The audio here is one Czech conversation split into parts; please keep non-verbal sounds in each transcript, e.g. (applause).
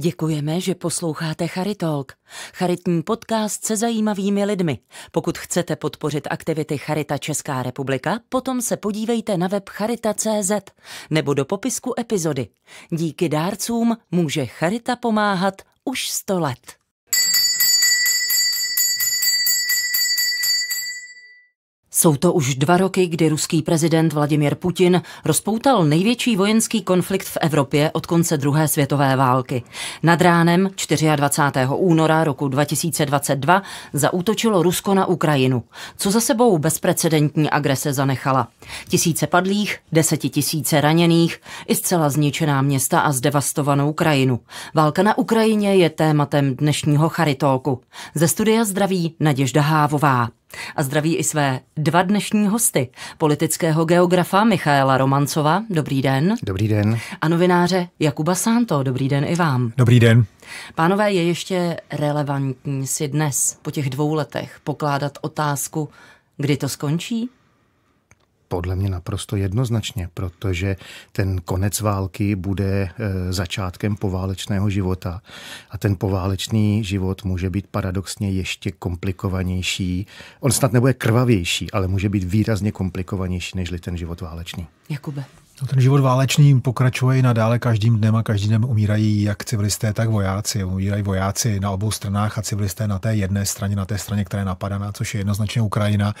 Děkujeme, že posloucháte Charitalk, charitní podcast se zajímavými lidmi. Pokud chcete podpořit aktivity Charita Česká republika, potom se podívejte na web charita.cz nebo do popisku epizody. Díky dárcům může Charita pomáhat už 100 let. Jsou to už dva roky, kdy ruský prezident Vladimir Putin rozpoutal největší vojenský konflikt v Evropě od konce druhé světové války. Nad ránem 24. února roku 2022 zaútočilo Rusko na Ukrajinu, co za sebou bezprecedentní agrese zanechala. Tisíce padlých, desetitisíce raněných i zcela zničená města a zdevastovanou krajinu. Válka na Ukrajině je tématem dnešního charitolku. Ze studia zdraví Naděžda Hávová. A zdraví i své dva dnešní hosty, politického geografa Michaela Romancova, dobrý den. Dobrý den. A novináře Jakuba Santo, dobrý den i vám. Dobrý den. Pánové, je ještě relevantní si dnes, po těch dvou letech, pokládat otázku, kdy to skončí? Podle mě naprosto jednoznačně, protože ten konec války bude e, začátkem poválečného života a ten poválečný život může být paradoxně ještě komplikovanější. On snad nebude krvavější, ale může být výrazně komplikovanější než ten život válečný. Jakube. No, ten život válečný pokračuje i nadále každým dnem a každým dnem umírají jak civilisté, tak vojáci. Umírají vojáci na obou stranách a civilisté na té jedné straně, na té straně, která je napadaná, což je jednoznačně Ukrajina.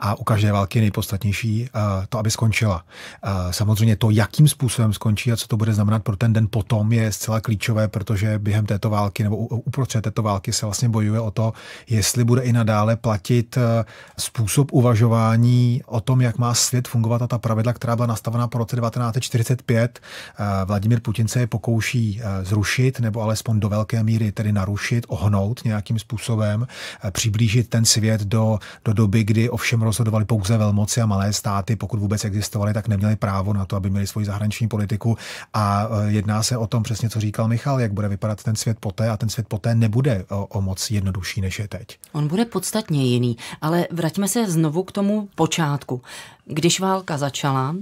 A u každé války je nejpodstatnější eh, to, aby skončila. Eh, samozřejmě to, jakým způsobem skončí a co to bude znamenat pro ten den potom, je zcela klíčové, protože během této války nebo uprostřed této války se vlastně bojuje o to, jestli bude i nadále platit eh, způsob uvažování o tom, jak má svět fungovat a ta pravidla, která byla nastavená po roce 1945 eh, Vladimir Putin se je pokouší eh, zrušit nebo alespoň do velké míry tedy narušit, ohnout nějakým způsobem, eh, přiblížit ten svět do, do doby, kdy ovšem rozhodovali pouze velmoci a malé státy, pokud vůbec existovaly, tak neměli právo na to, aby měli svoji zahraniční politiku. A jedná se o tom přesně, co říkal Michal, jak bude vypadat ten svět poté a ten svět poté nebude o, o moc jednodušší, než je teď. On bude podstatně jiný, ale vraťme se znovu k tomu počátku. Když válka začala,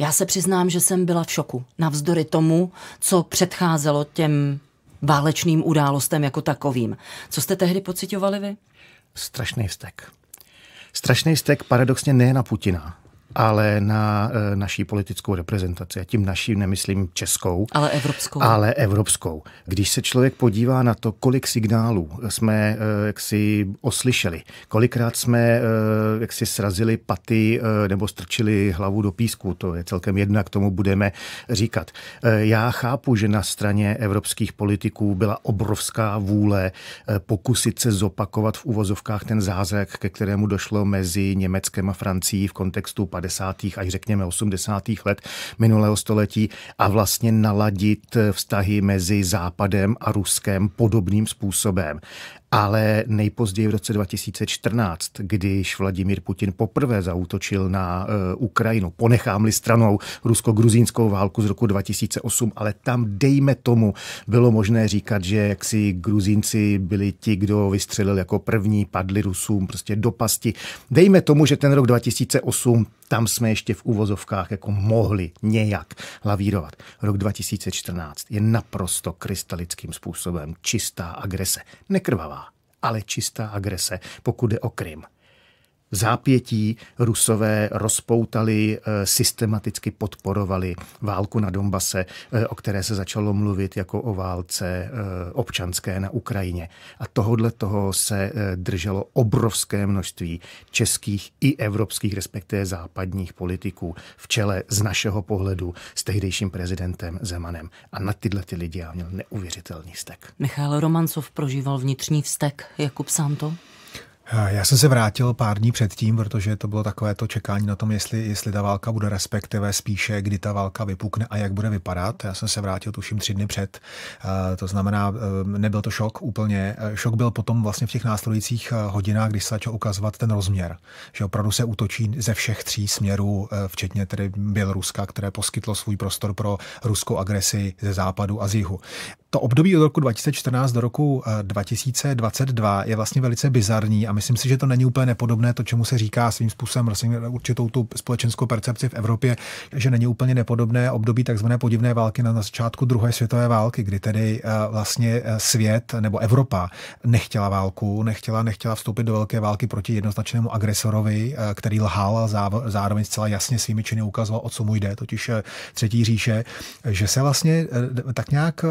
já se přiznám, že jsem byla v šoku. Navzdory tomu, co předcházelo těm válečným událostem jako takovým. Co jste tehdy pocitovali vy? Strašný vztek. Strašný vztek paradoxně ne na Putina, ale na eh, naší politickou reprezentaci. A tím naší nemyslím českou, ale evropskou. Ale evropskou. Když se člověk podívá na to, kolik signálů jsme eh, jaksi oslyšeli, kolikrát jsme eh, jaksi srazili paty nebo strčili hlavu do písku, to je celkem jedna k tomu budeme říkat. Já chápu, že na straně evropských politiků byla obrovská vůle pokusit se zopakovat v uvozovkách ten zázrak, ke kterému došlo mezi Německem a Francií v kontextu 50. až řekněme 80. let minulého století a vlastně naladit vztahy mezi Západem a Ruskem podobným způsobem ale nejpozději v roce 2014, když Vladimír Putin poprvé zautočil na eh, Ukrajinu. Ponechám-li stranou rusko-gruzínskou válku z roku 2008, ale tam dejme tomu bylo možné říkat, že jaksi gruzínci byli ti, kdo vystřelil jako první, padli Rusům prostě do pasti. Dejme tomu, že ten rok 2008, tam jsme ještě v uvozovkách jako mohli nějak lavírovat. Rok 2014 je naprosto krystalickým způsobem čistá agrese, nekrvavá ale čistá agrese, pokud je o Krym zápětí Rusové rozpoutali, eh, systematicky podporovali válku na Donbase, eh, o které se začalo mluvit jako o válce eh, občanské na Ukrajině. A tohodle toho se drželo obrovské množství českých i evropských, respektive západních politiků v čele z našeho pohledu s tehdejším prezidentem Zemanem. A na tyhle ty lidi já měl neuvěřitelný stek. Michal Romancov prožíval vnitřní vztek, Jakub Santo? Eh, já jsem se vrátil pár dní předtím, protože to bylo takové to čekání na tom, jestli, jestli ta válka bude, respektive spíše, kdy ta válka vypukne a jak bude vypadat. Já jsem se vrátil tuším tři dny před, eh, to znamená, eh, nebyl to šok úplně. Šok byl potom vlastně v těch následujících hodinách, když se začal ukazovat ten rozměr, že opravdu se útočí ze všech tří směrů, včetně tedy Běloruska, které poskytlo svůj prostor pro ruskou agresi ze západu a z jihu to období od roku 2014 do roku 2022 eh, je vlastně velice bizarní a myslím si, že to není úplně nepodobné to, čemu se říká svým způsobem vlastně určitou tu společenskou percepci v Evropě, že není úplně nepodobné období takzvané podivné války na začátku druhé světové války, kdy tedy eh, vlastně eh, svět nebo Evropa nechtěla válku, nechtěla, nechtěla vstoupit do velké války proti jednoznačnému agresorovi, který lhal a zároveň zcela jasně svými činy ukazoval, o co mu jde, totiž Třetí říše, že se vlastně tak nějak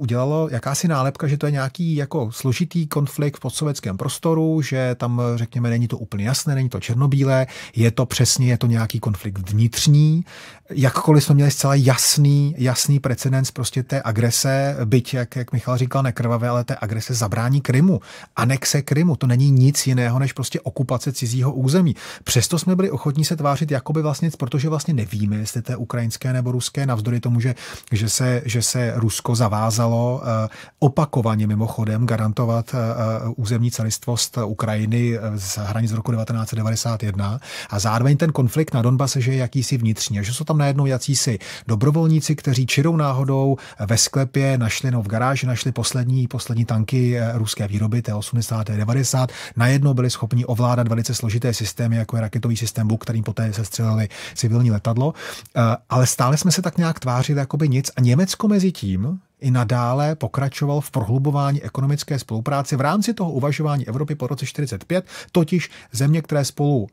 udělalo jakási nálepka, že to je nějaký jako složitý konflikt v podsovětském prostoru, že tam, řekněme, není to úplně jasné, není to černobílé, je to přesně, je to nějaký konflikt vnitřní. Jakkoliv jsme měli zcela jasný, jasný precedens prostě té agrese, byť, jak, jak Michal říkal, nekrvavé, ale té agrese zabrání Krymu, anexe Krymu, to není nic jiného než prostě okupace cizího území. Přesto jsme byli ochotní se tvářit jakoby vlastně, protože vlastně nevíme, jestli to je ukrajinské nebo ruské, navzdory tomu, že, že, se, že se Rusko zavázalo odmítalo eh, opakovaně mimochodem garantovat eh, eh, územní celistvost Ukrajiny z hranic roku 1991 a zároveň ten konflikt na Donbase, že je jakýsi vnitřní že jsou tam najednou jakýsi dobrovolníci, kteří čirou náhodou ve sklepě našli, no v garáži našli poslední, poslední tanky ruské výroby, T-80, T-90, najednou byli schopni ovládat velice složité systémy, jako je raketový systém Buk, kterým poté se střelili civilní letadlo, ale stále jsme se tak nějak tvářili jako by nic a Německo mezi tím i nadále pokračoval v prohlubování ekonomické spolupráce v rámci toho uvažování Evropy po roce 45, totiž země, které spolu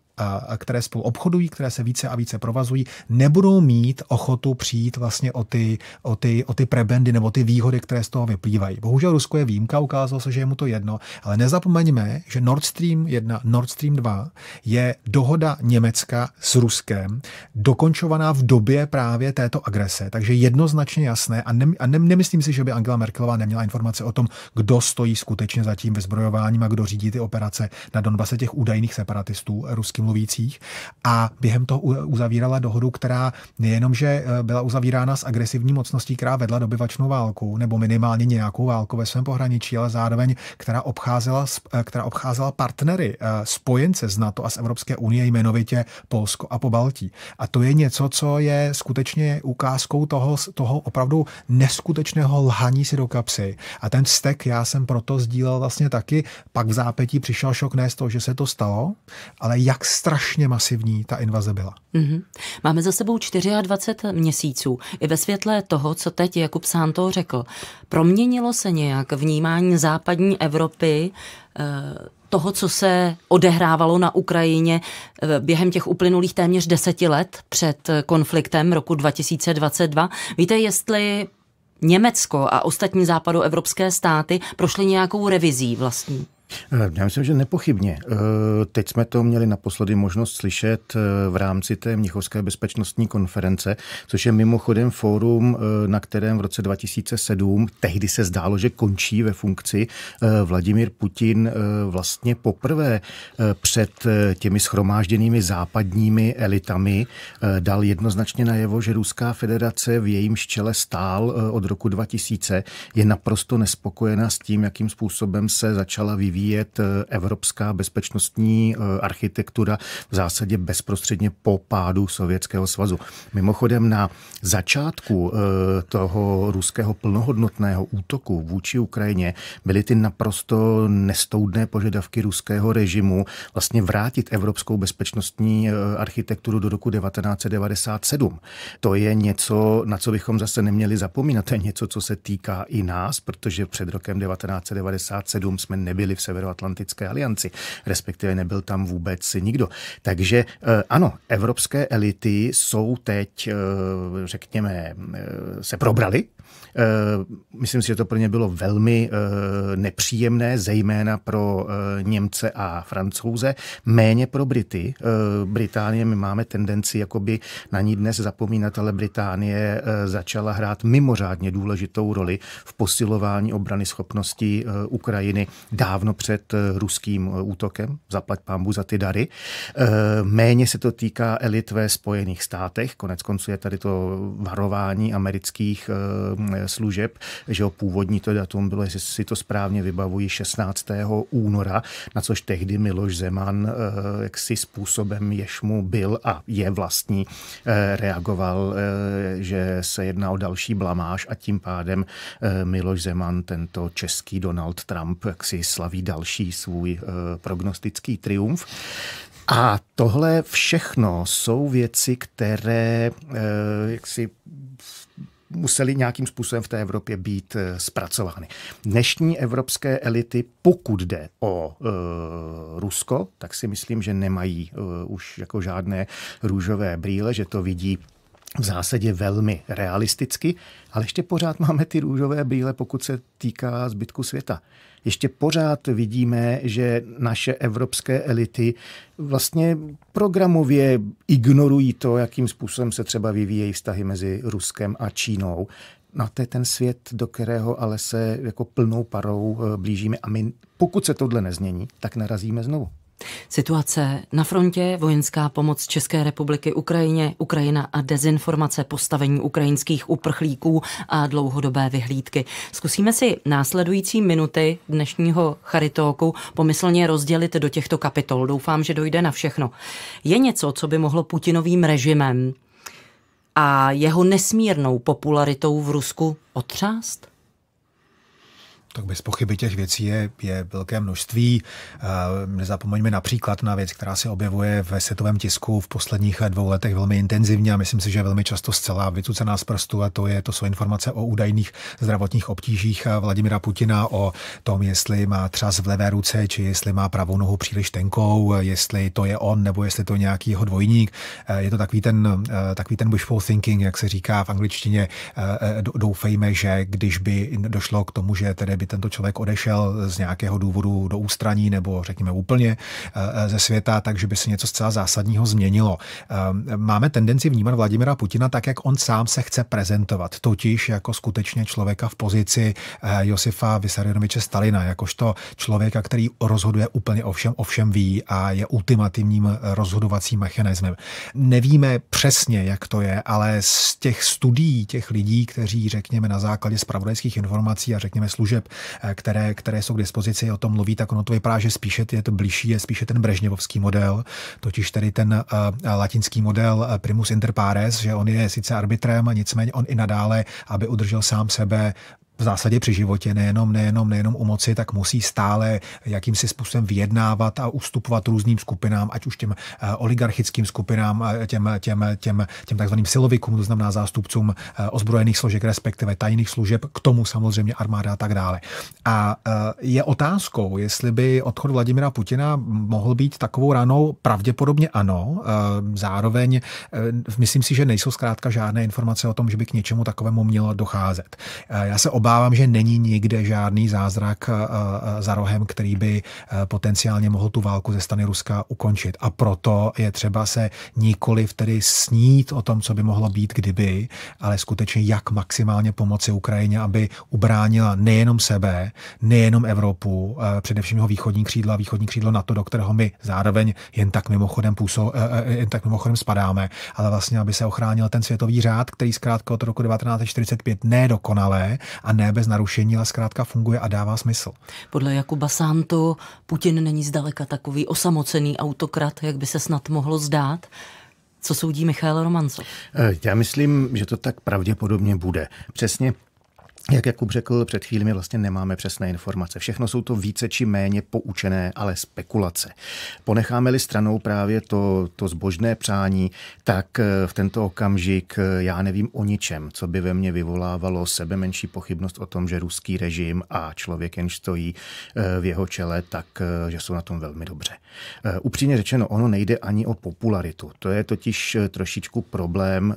které spolu obchodují, které se více a více provazují, nebudou mít ochotu přijít vlastně o ty, o ty, o ty prebendy nebo ty výhody, které z toho vyplývají. Bohužel Rusko je výjimka, ukázalo se, že je mu to jedno, ale nezapomeňme, že Nord Stream 1, Nord Stream 2 je dohoda Německa s Ruskem, dokončovaná v době právě této agrese, takže jednoznačně jasné a, ne, a ne, nemyslím si, že by Angela Merkelová neměla informace o tom, kdo stojí skutečně za tím vyzbrojováním a kdo řídí ty operace na Donbase těch údajných separatistů ruským mluvících a během toho uzavírala dohodu, která nejenom, že eh, byla uzavírána s agresivní mocností, která vedla dobyvačnou válku, nebo minimálně nějakou válku ve svém pohraničí, ale zároveň, která obcházela, eh, která obcházela partnery, eh, spojence z NATO a z Evropské unie, jmenovitě Polsko a po Baltí. A to je něco, co je skutečně ukázkou toho, toho opravdu neskutečného lhaní si do kapsy. A ten vztek já jsem proto sdílel vlastně taky. Pak v zápětí přišel šok ne z toho, že se to stalo, ale jak strašně masivní ta invaze byla. Mm-hmm. Máme za sebou 24 měsíců. I ve světle toho, co teď Jakub Sánto řekl, proměnilo se nějak vnímání západní Evropy eh, toho, co se odehrávalo na Ukrajině eh, během těch uplynulých téměř deseti let před konfliktem roku 2022. Víte, jestli Německo a ostatní západoevropské státy prošly nějakou revizí vlastní? Eh, já myslím, že nepochybně. Eh, teď jsme to měli naposledy možnost slyšet eh, v rámci té Mnichovské bezpečnostní konference, což je mimochodem fórum, na kterém v roce 2007, tehdy se zdálo, že končí ve funkci, Vladimír Putin vlastně poprvé před těmi schromážděnými západními elitami dal jednoznačně najevo, že Ruská federace v jejím čele stál od roku 2000, je naprosto nespokojená s tím, jakým způsobem se začala vyvíjet vyvíjet eh, evropská bezpečnostní eh, architektura v zásadě bezprostředně po pádu Sovětského svazu. Mimochodem na začátku eh, toho ruského plnohodnotného útoku vůči Ukrajině byly ty naprosto nestoudné požadavky ruského režimu vlastně vrátit evropskou bezpečnostní architekturu do roku 1997. To je něco, na co bychom zase neměli zapomínat. To je něco, co se týká i nás, protože před rokem 1997 jsme nebyli v Severoatlantické alianci, respektive nebyl tam vůbec nikdo. Takže eh, ano, evropské elity jsou teď, eh, řekněme, eh, se probrali Eh, myslím si, že to pro ně bylo velmi eh, nepříjemné, zejména pro eh, Němce a Francouze, méně pro Brity. Británie, my máme tendenci jakoby na ní dnes zapomínat, ale Británie začala hrát mimořádně důležitou roli v posilování obrany schopností Ukrajiny dávno před ruským útokem. Zaplať pámbu za ty dary. Méně se to týká elit ve Spojených státech. Konec konců je tady to varování amerických Eh, služeb, že o původní to datum bylo, jestli si to správně vybavují, 16. února, na což tehdy Miloš Zeman eh, jaksi způsobem, jež mu byl a je vlastní, eh, reagoval, že se jedná o další blamáž a tím pádem Miloš Zeman, tento český Donald Trump, jaksi slaví další svůj prognostický triumf. A tohle všechno jsou věci, které jak si museli nějakým způsobem v té Evropě být eh, zpracovány. Dnešní evropské elity, pokud jde o e, Rusko, tak si myslím, že nemají e, už jako žádné růžové brýle, že to vidí v zásadě velmi realisticky, ale ještě pořád máme ty růžové brýle, pokud se týká zbytku světa. Ještě pořád vidíme, že naše evropské elity vlastně programově ignorují to, jakým způsobem se třeba vyvíjejí vztahy mezi Ruskem a Čínou. No to je ten svět, do kterého ale se jako plnou parou eh, blížíme. A my, pokud se tohle nezmění, tak narazíme znovu. Situace na frontě, vojenská pomoc České republiky Ukrajině, Ukrajina a dezinformace, postavení ukrajinských uprchlíků a dlouhodobé vyhlídky. Zkusíme si následující minuty dnešního charitóku pomyslně rozdělit do těchto kapitol. Doufám, že dojde na všechno. Je něco, co by mohlo Putinovým režimem a jeho nesmírnou popularitou v Rusku otřást? Tak bez pochyby těch věcí je, je velké množství. Nezapomeňme například na věc, která se objevuje ve světovém tisku v posledních dvou letech velmi intenzivně a myslím si, že velmi často zcela vycucená z prstu a to, je, to jsou informace o údajných zdravotních obtížích Vladimira Putina, o tom, jestli má třas v levé ruce, či jestli má pravou nohu příliš tenkou, jestli to je on, nebo jestli to je nějaký jeho dvojník. Je to takový ten, takový ten wishful thinking, jak se říká v angličtině. E, e, doufejme, že když by došlo k tomu, že tedy by tento člověk odešel z nějakého důvodu do ústraní nebo řekněme úplně eh, ze světa, takže by se něco zcela zásadního změnilo. Eh, máme tendenci vnímat Vladimira Putina tak, jak on sám se chce prezentovat, totiž jako skutečně člověka v pozici eh, Josifa Vysarionoviče Stalina, jakožto člověka, který rozhoduje úplně o všem, o všem ví a je ultimativním rozhodovacím mechanismem. Nevíme přesně, jak to je, ale z těch studií těch lidí, kteří, řekněme, na základě spravodajských informací a řekněme služeb Eh, které, které jsou k dispozici, o tom mluví, tak ono to vypadá, že spíše je to blížší, je spíše ten brežněvovský model, totiž tedy ten eh, latinský model eh, primus inter pares, že on je sice arbitrem, nicméně on i nadále, aby udržel sám sebe, v zásadě při životě, nejenom, nejenom, nejenom u moci, tak musí stále jakýmsi způsobem vyjednávat a ustupovat různým skupinám, ať už těm eh, oligarchickým skupinám, eh, těm, těm, těm, těm takzvaným silovikům, to znamená zástupcům eh, ozbrojených složek, respektive tajných služeb, k tomu samozřejmě armáda a tak dále. A je otázkou, jestli by odchod Vladimira Putina mohl být takovou ranou, pravděpodobně ano. Zároveň myslím si, že nejsou zkrátka žádné informace o tom, že by k něčemu takovému mělo docházet. Já se obávám, obávám, že není nikde žádný zázrak eh, eh, za rohem, který by eh, potenciálně mohl tu válku ze strany Ruska ukončit. A proto je třeba se nikoli tedy snít o tom, co by mohlo být kdyby, ale skutečně jak maximálně pomoci Ukrajině, aby ubránila nejenom sebe, nejenom Evropu, především jeho východní a východní křídlo NATO, do kterého my zároveň jen tak mimochodem, půso, jen tak mimochodem spadáme, ale vlastně, aby se ochránil ten světový řád, který zkrátka od roku 1945 nedokonalé a ne bez narušení, ale zkrátka funguje a dává smysl. Podle Jakuba Santo Putin není zdaleka takový osamocený autokrat, jak by se snad mohlo zdát. Co soudí Michal Romancov? Eh, já myslím, že to tak pravděpodobně bude. Přesně jak Jakub řekl před chvílí, my vlastně nemáme přesné informace. Všechno jsou to více či méně poučené, ale spekulace. Ponecháme-li stranou právě to, to zbožné přání, tak eh, v tento okamžik eh, já nevím o ničem, co by ve mně vyvolávalo sebe menší pochybnost o tom, že ruský režim a člověk jenž stojí eh, v jeho čele, tak že jsou na tom velmi dobře. Upřímně řečeno, ono nejde ani o popularitu. To je totiž trošičku problém,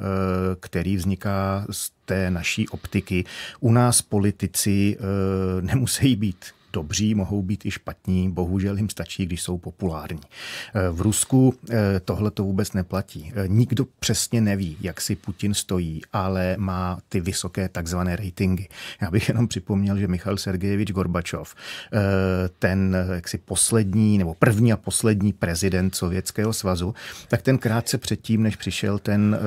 který vzniká z té naší optiky. U nás politici eh, nemusí být dobří, mohou být i špatní, bohužel jim stačí, když jsou populární. Eh, v Rusku eh, tohle to vůbec neplatí. Eh, nikdo přesně neví, jak si Putin stojí, ale má ty vysoké takzvané ratingy. Já bych jenom připomněl, že Michal Sergejevič Gorbačov, ten jaksi poslední nebo první a poslední prezident Sovětského svazu, tak ten krátce předtím, než přišel ten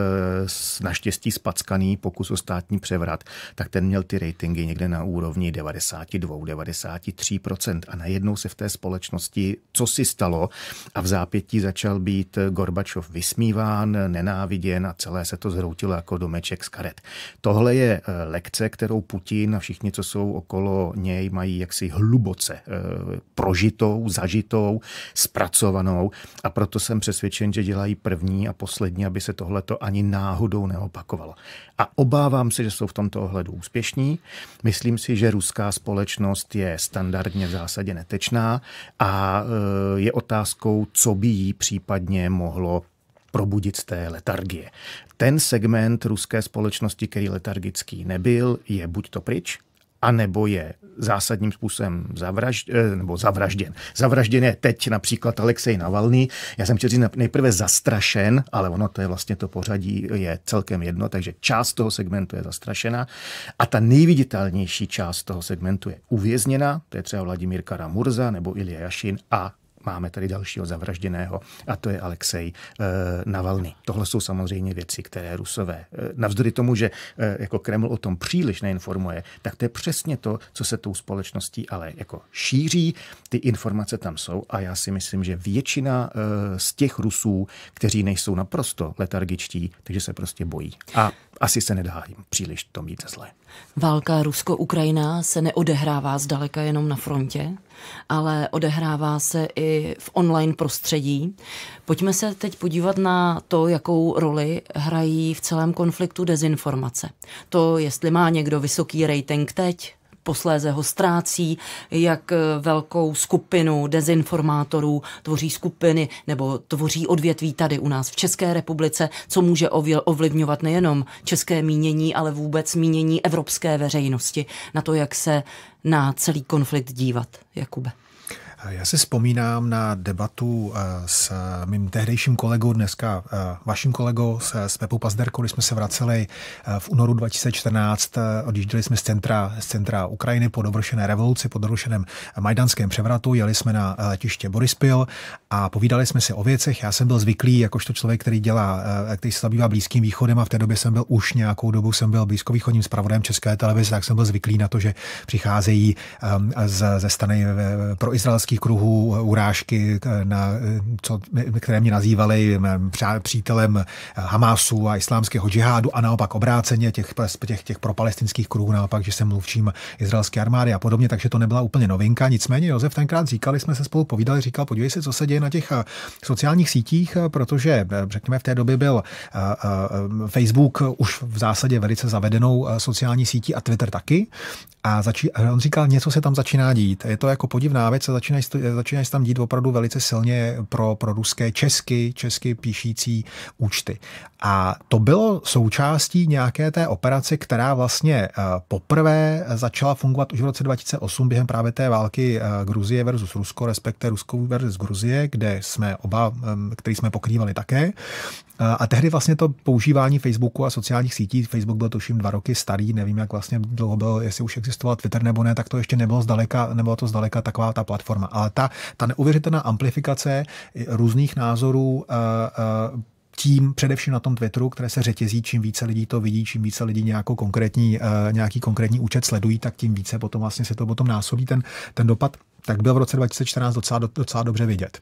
naštěstí spackaný pokus o státní převrat, tak ten měl ty ratingy někde na úrovni 92, 90 3% a najednou se v té společnosti co si stalo a v zápětí začal být Gorbačov vysmíván, nenáviděn a celé se to zhroutilo jako domeček z karet. Tohle je eh, lekce, kterou Putin a všichni, co jsou okolo něj, mají jaksi hluboce eh, prožitou, zažitou, zpracovanou a proto jsem přesvědčen, že dělají první a poslední, aby se tohleto ani náhodou neopakovalo a obávám se, že jsou v tomto ohledu úspěšní. Myslím si, že ruská společnost je standardně v zásadě netečná a e, je otázkou, co by jí případně mohlo probudit z té letargie. Ten segment ruské společnosti, který letargický nebyl, je buď to pryč, anebo je zásadním způsobem zavražd, eh, nebo zavražděn. Zavražděn je teď například Alexej Navalný. Já jsem chtěl říct nejprve zastrašen, ale ono to je vlastně to pořadí je celkem jedno, takže část toho segmentu je zastrašena a ta nejviditelnější část toho segmentu je uvězněna, to je třeba Vladimír Karamurza nebo Ilja Jašin a máme tady dalšího zavražděného a to je Alexej eh, Navalny. Tohle jsou samozřejmě věci, které rusové, eh, navzdory tomu, že eh, jako Kreml o tom příliš neinformuje, tak to je přesně to, co se tou společností ale jako šíří. Ty informace tam jsou a já si myslím, že většina z těch Rusů, kteří nejsou naprosto letargičtí, takže se prostě bojí. A asi se nedá jim příliš to mít zle. Válka Rusko-Ukrajina se neodehrává zdaleka jenom na frontě ale odehrává se i v online prostředí. Pojďme se teď podívat na to, jakou roli hrají v celém konfliktu dezinformace. To, jestli má někdo vysoký rating teď, posléze ho ztrácí, jak eh, velkou skupinu dezinformátorů tvoří skupiny nebo tvoří odvětví tady u nás v České republice, co může ovlivňovat nejenom české mínění, ale vůbec mínění evropské veřejnosti na to, jak se na celý konflikt dívat, Jakube. Já si vzpomínám na debatu eh, s eh, mým tehdejším kolegou, dneska eh, vaším kolegou, s Pepou Pazderkou, když jsme se vraceli v únoru 2014, odjížděli jsme z centra, z centra Ukrajiny po dovršené revoluci, po dovršeném majdanském převratu, jeli jsme na letiště Borispil a povídali jsme si o věcech. Já jsem byl zvyklý, jakožto člověk, který dělá, eh, který se zabývá Blízkým východem a v té době jsem byl už nějakou dobu, jsem byl blízkovýchodním zpravodajem České televize, tak jsem byl zvyklý na to, že přicházejí eh, z, ze strany eh, pro izraelských kruhů urážky, na, co, které mě nazývali přítelem Hamásu a islámského džihádu a naopak obráceně těch, těch, těch propalestinských kruhů, naopak, že jsem mluvčím izraelské armády a podobně, takže to nebyla úplně novinka. Nicméně Josef tenkrát říkali, jsme se spolu povídali, říkal, podívej se, co se děje na těch eh, sociálních sítích, eh, protože eh, řekněme v té době byl Facebook už v zásadě velice zavedenou sociální sítí a Twitter taky. A začí, on říkal, něco se tam začíná dít. Je to jako podivná věc, začínají, začínají se tam dít opravdu velice silně pro, pro ruské česky, česky píšící účty. A to bylo součástí nějaké té operace, která vlastně poprvé začala fungovat už v roce 2008 během právě té války Gruzie versus Rusko, respektive Rusko versus Gruzie, kde jsme oba, který jsme pokrývali také. A tehdy vlastně to používání Facebooku a sociálních sítí, Facebook byl tuším dva roky starý, nevím, jak vlastně dlouho bylo, jestli už existoval Twitter nebo ne, tak to ještě nebylo zdaleka, nebylo to zdaleka taková ta platforma. Ale ta, ta neuvěřitelná amplifikace různých názorů eh, eh, tím především na tom Twitteru, které se řetězí, čím více lidí to vidí, čím více lidí nějakou konkrétní, eh, nějaký konkrétní účet sledují, tak tím více potom vlastně se to potom násobí ten, ten dopad, tak byl v roce 2014 docela, docela dobře vidět.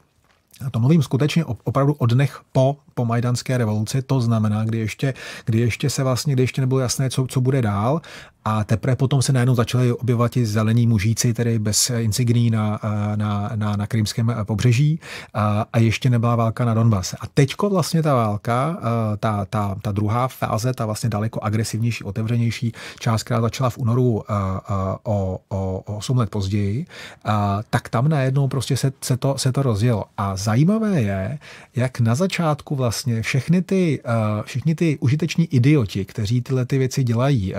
A to mluvím skutečně opravdu o dnech po, po Majdanské revoluci, to znamená, kdy ještě, kdy ještě se vlastně, kdy ještě nebylo jasné, co, co bude dál a teprve potom se najednou začaly objevovat i zelení mužíci, tedy bez insigní na, eh, na, na, na krymském eh, pobřeží a, a ještě nebyla válka na Donbase. A teďko vlastně ta válka, eh, ta, ta, ta druhá fáze, ta vlastně daleko agresivnější, otevřenější část, která začala v únoru o, o, o 8 let později, a, tak tam najednou prostě se, se, to, se to rozjelo. A zajímavé je, jak na začátku vlastně všechny ty, eh, všechny ty užiteční idioti, kteří tyhle ty věci dělají, eh,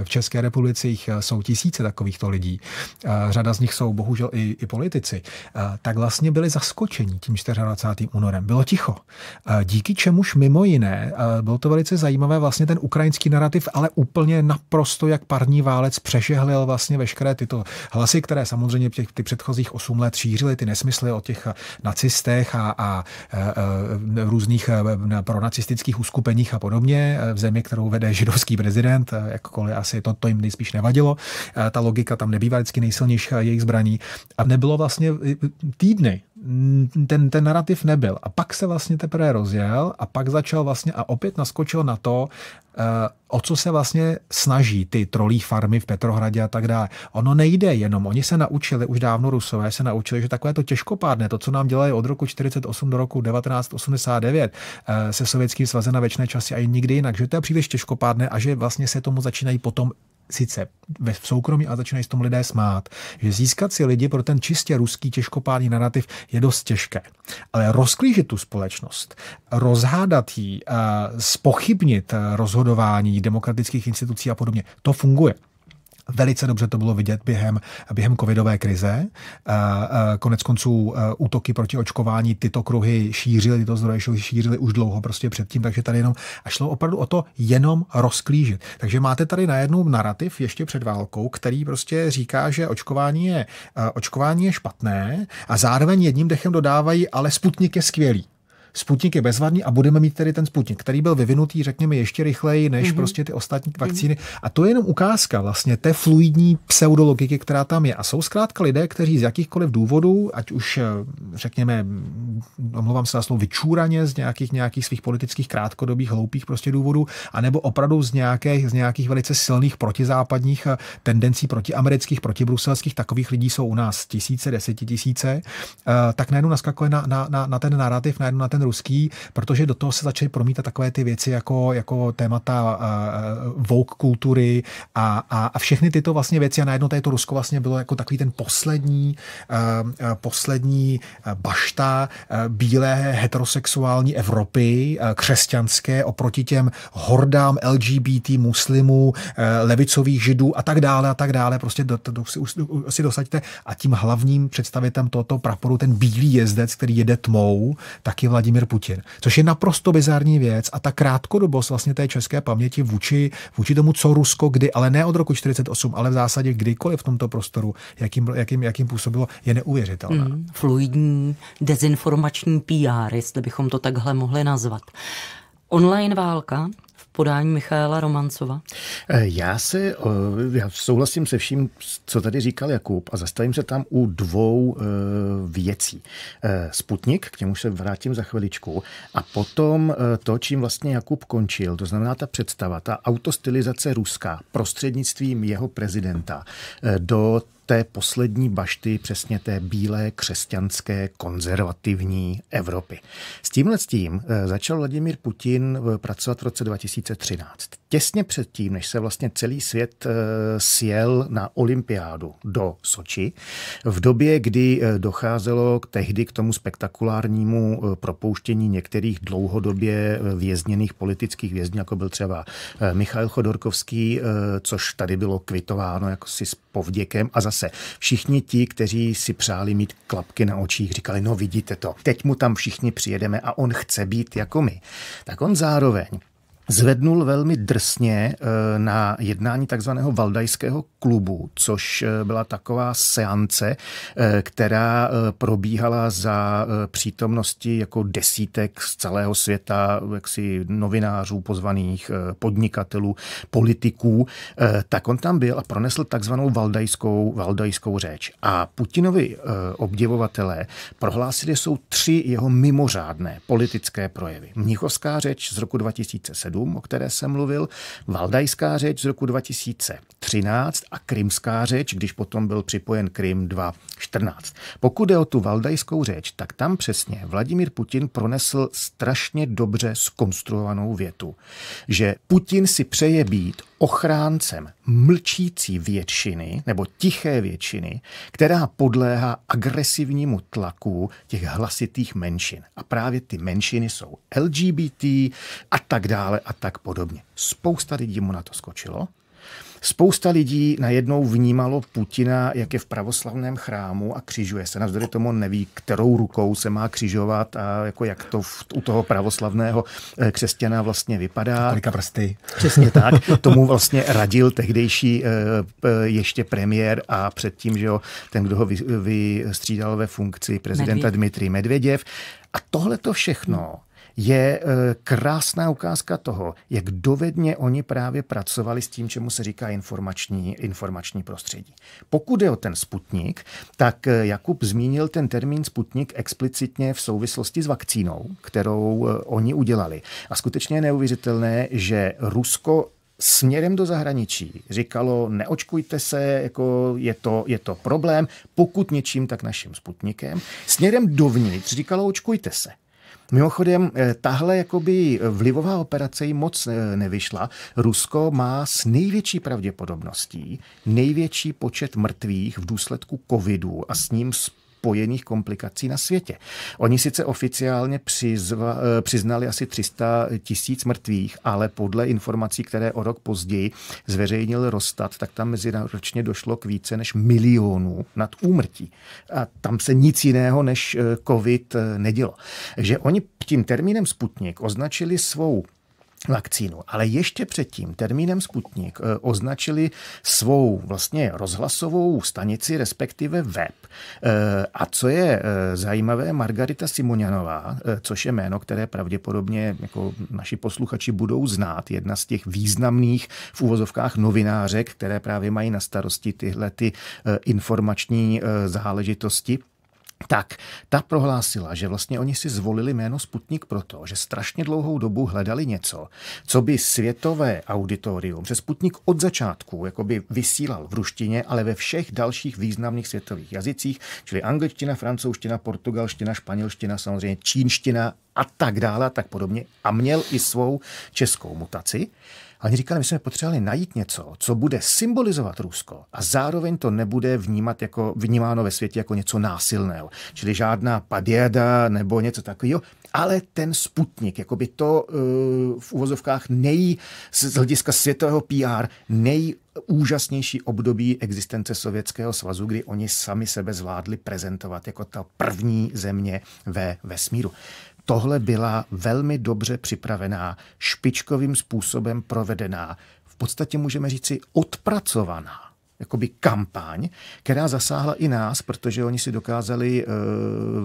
eh, v České republice jich jsou tisíce takovýchto lidí, řada z nich jsou bohužel i, i politici, tak vlastně byli zaskočeni tím 24. únorem. Bylo ticho. Díky čemuž mimo jiné, bylo to velice zajímavé, vlastně ten ukrajinský narrativ, ale úplně naprosto jak parní válec přežehlil vlastně veškeré tyto hlasy, které samozřejmě těch, ty předchozích 8 let šířily ty nesmysly o těch nacistů nacistech a, a, a e, e, různých e, pronacistických uskupeních a podobně, v zemi, kterou vede židovský prezident, jakkoliv asi to, to jim nejspíš nevadilo. Ta logika tam nebývá vždycky nejsilnější jejich zbraní. A nebylo vlastně týdny, ten, ten narrativ nebyl. A pak se vlastně teprve rozjel a pak začal vlastně a opět naskočil na to, eh, o co se vlastně snaží ty trolí farmy v Petrohradě a tak dále. Ono nejde jenom, oni se naučili, už dávno rusové se naučili, že takové to těžkopádné, to, co nám dělají od roku 48 do roku 1989 eh, se sovětským svazem na věčné časy a i nikdy jinak, že to je příliš těžkopádné a že vlastně se tomu začínají potom sice ve soukromí, a začínají s tom lidé smát. Že získat si lidi pro ten čistě ruský těžkopádný narrativ je dost těžké. Ale rozklížit tu společnost, rozhádat ji, spochybnit eh, eh, rozhodování demokratických institucí a podobně, to funguje. Velice dobře to bylo vidět během, během covidové krize. Konec konců e, útoky proti očkování tyto kruhy šířily, tyto zdroje šířily už dlouho prostě předtím, takže tady jenom a šlo opravdu o to jenom rozklížit. Takže máte tady najednou narrativ ještě před válkou, který prostě říká, že očkování je, e, očkování je špatné a zároveň jedním dechem dodávají, ale Sputnik je skvělý. Sputnik je bezvadný a budeme mít tedy ten Sputnik, který byl vyvinutý, řekněme, ještě rychleji než mm-hmm. prostě ty ostatní mhm. vakcíny. Mm-hmm. A to je jenom ukázka vlastně té fluidní pseudologiky, která tam je. A jsou zkrátka lidé, kteří z jakýchkoliv důvodů, ať už eh, řekněme, omlouvám se na slovo, vyčúraně z nějakých, nějakých svých politických krátkodobých, hloupých prostě důvodů, anebo opravdu z, nějakých z nějakých velice silných protizápadních eh, tendencí protiamerických, protibruselských, takových lidí jsou u nás tisíce, desetitisíce, eh, tak najednou naskakuje na, na, na, na ten narrativ, najednou na ten ruský, protože do toho se začaly promítat takové ty věci jako, jako témata vouk eh, eh, kultury a, a, a všechny tyto vlastně věci a najednou tady to Rusko vlastně bylo jako takový ten poslední, eh, poslední bašta bílé heterosexuální Evropy, křesťanské, oproti těm hordám LGBT muslimů, levicových židů a tak dále a tak dále. Prostě do, do, si, si dosaďte a tím hlavním představitem tohoto praporu, ten bílý jezdec, který jede tmou, taky je Vladimír Vladimír Putin. Což je naprosto bizární věc a ta krátkodobost vlastně té české paměti vůči, vůči tomu, co Rusko kdy, ale ne od roku 48, ale v zásadě kdykoliv v tomto prostoru, jakým, jakým, jakým působilo, je neuvěřitelná. Mm, fluidní dezinformační PR, jestli bychom to takhle mohli nazvat. Online válka podání Michaela Romancova? Eh, já se, já souhlasím se vším, co tady říkal Jakub a zastavím se tam u dvou eh, věcí. Eh, Sputnik, k němu se vrátím za chviličku, a potom to, čím vlastně Jakub končil, to znamená ta představa, ta autostylizace Ruska prostřednictvím jeho prezidenta do té poslední bašty přesně té bílé křesťanské konzervativní Evropy. S tímhle s tím eh, začal Vladimír Putin eh, pracovat v roce 2013. Těsně předtím, než se vlastně celý svět eh, sjel na olympiádu do Soči, v době, kdy docházelo k tehdy k tomu spektakulárnímu propouštění některých dlouhodobě vězněných politických vězňů, jako byl třeba Michal Chodorkovský, což tady bylo kvitováno jako si povděkem a zase všichni ti, kteří si přáli mít klapky na očích, říkali, no vidíte to, teď mu tam všichni přijedeme a on chce být jako my. Tak on zároveň zvednul velmi drsně eh, na jednání takzvaného Valdajského klubu, což eh, byla taková seance, eh, která probíhala za přítomnosti jako desítek z celého světa jaksi novinářů, pozvaných podnikatelů, politiků. Tak on tam byl a pronesl takzvanou Valdajskou, Valdajskou řeč. A Putinovi obdivovatelé prohlásili, jsou tři jeho mimořádné politické projevy. Mnichovská řeč z roku 2007, 7, o které jsem mluvil, Valdajská řeč z roku 2013 a Krymská řeč, když potom byl připojen Krym 2014. Pokud jde o tu Valdajskou řeč, tak tam přesně Vladimír Putin pronesl strašně dobře skonstruovanou větu, že Putin si přeje být ochráncem mlčící většiny nebo tiché většiny, která podléhá agresivnímu tlaku těch hlasitých menšin. A právě ty menšiny jsou LGBT a tak dále a tak podobně. Spousta lidí mu na to skočilo. Spousta lidí najednou vnímalo Putina, jak je v pravoslavném chrámu a křižuje se. Navzdory tomu neví, kterou rukou se má křižovat a jako jak to v, u toho pravoslavného eh, křesťana vlastně vypadá. Kolika prsty. Přesně tak. Tomu vlastně radil tehdejší eh, ještě premiér a předtím, že jo, ten, kdo ho vystřídal ve funkci prezidenta Medvěd. Dmitry Medvěděv. A tohle to všechno je eh, krásná ukázka toho, jak dovedně oni právě pracovali s tím, čemu se říká informační, informační prostředí. Pokud je o ten Sputnik, tak eh, Jakub zmínil ten termín Sputnik explicitně v souvislosti s vakcínou, kterou eh, oni udělali. A skutečně je neuvěřitelné, že Rusko směrem do zahraničí říkalo, neočkujte se, jako je, to, je to problém, pokud něčím, tak naším sputnikem. Směrem dovnitř říkalo, očkujte se. Mimochodem, eh, tahle jakoby eh, vlivová operace jim moc eh, nevyšla. Rusko má s největší pravděpodobností největší počet mrtvých v důsledku covidu a s ním spojených komplikací na světě. Oni sice oficiálně přizva, eh, přiznali asi 300 tisíc mrtvých, ale podle informací, které o rok později zveřejnil Rostat, tak tam meziročně došlo k více než milionů nad úmrtí. A tam se nic jiného než eh, COVID eh, nedělo. Takže oni tím termínem Sputnik označili svou vakcínu. Ale ještě předtím termínem Sputnik eh, označili svou vlastně rozhlasovou stanici, respektive web. Eh, a co je eh, zajímavé, Margarita Simoňanová, což je jméno, které pravděpodobně jako naši posluchači budou znát, jedna z těch významných v úvozovkách novinářek, které právě mají na starosti tyhle ty informační záležitosti, tak ta prohlásila, že vlastně oni si zvolili jméno Sputnik proto, že strašně dlouhou dobu hledali něco, co by světové auditorium, že Sputnik od začátku jakoby vysílal v ruštině, ale ve všech dalších významných světových jazycích, čili angličtina, francouzština, portugalština, španělština, samozřejmě čínština a tak dále a tak podobně. A měl i svou českou mutaci. A oni říkali, my jsme potřebovali najít něco, co bude symbolizovat Rusko a zároveň to nebude vnímat jako, vnímáno ve světě jako něco násilného. Čili žádná paděda nebo něco takového, ale ten Sputnik, jako by to eh, v uvozovkách nej, z hlediska světového PR, nej úžasnější období existence Sovětského svazu, kdy oni sami sebe zvládli prezentovat jako ta první země ve vesmíru tohle byla velmi dobře připravená, špičkovým způsobem provedená, v podstatě můžeme říci odpracovaná jakoby kampaň, která zasáhla i nás, protože oni si dokázali e,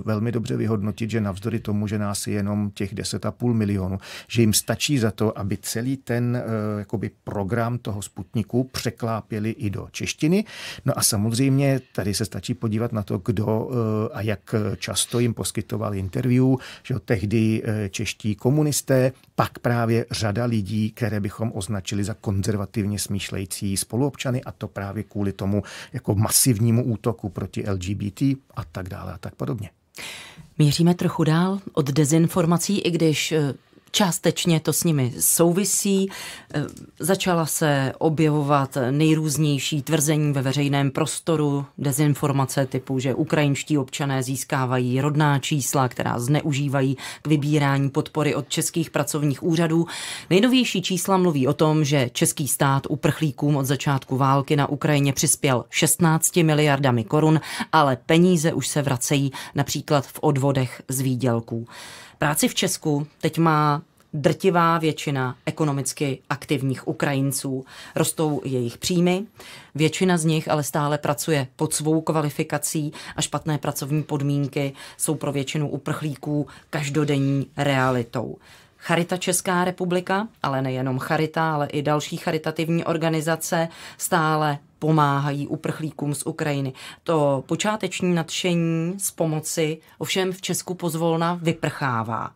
velmi dobře vyhodnotit, že navzdory tomu, že nás je jenom těch 10,5 milionů, že jim stačí za to, aby celý ten e, jakoby program toho Sputniku překlápěli i do češtiny. No a samozřejmě tady se stačí podívat na to, kdo e, a jak často jim poskytoval interview, že tehdy e, čeští komunisté, pak právě řada lidí, které bychom označili za konzervativně smýšlející spoluobčany a to právě právě kvůli tomu jako masivnímu útoku proti LGBT a tak dále a tak podobně. Míříme trochu dál od dezinformací, i když eh, Částečně to s nimi souvisí. E, začala se objevovat nejrůznější tvrzení ve veřejném prostoru, dezinformace typu, že ukrajinští občané získávají rodná čísla, která zneužívají k vybírání podpory od českých pracovních úřadů. Nejnovější čísla mluví o tom, že český stát uprchlíkům od začátku války na Ukrajině přispěl 16 miliardami korun, ale peníze už se vracejí například v odvodech z výdělků. Práci v Česku teď má drtivá většina ekonomicky aktivních Ukrajinců. Rostou jejich příjmy, většina z nich ale stále pracuje pod svou kvalifikací a špatné pracovní podmínky jsou pro většinu uprchlíků každodenní realitou. Charita Česká republika, ale nejenom Charita, ale i další charitativní organizace stále pomáhají uprchlíkům z Ukrajiny. To počáteční nadšení z pomoci ovšem v Česku pozvolna vyprchává.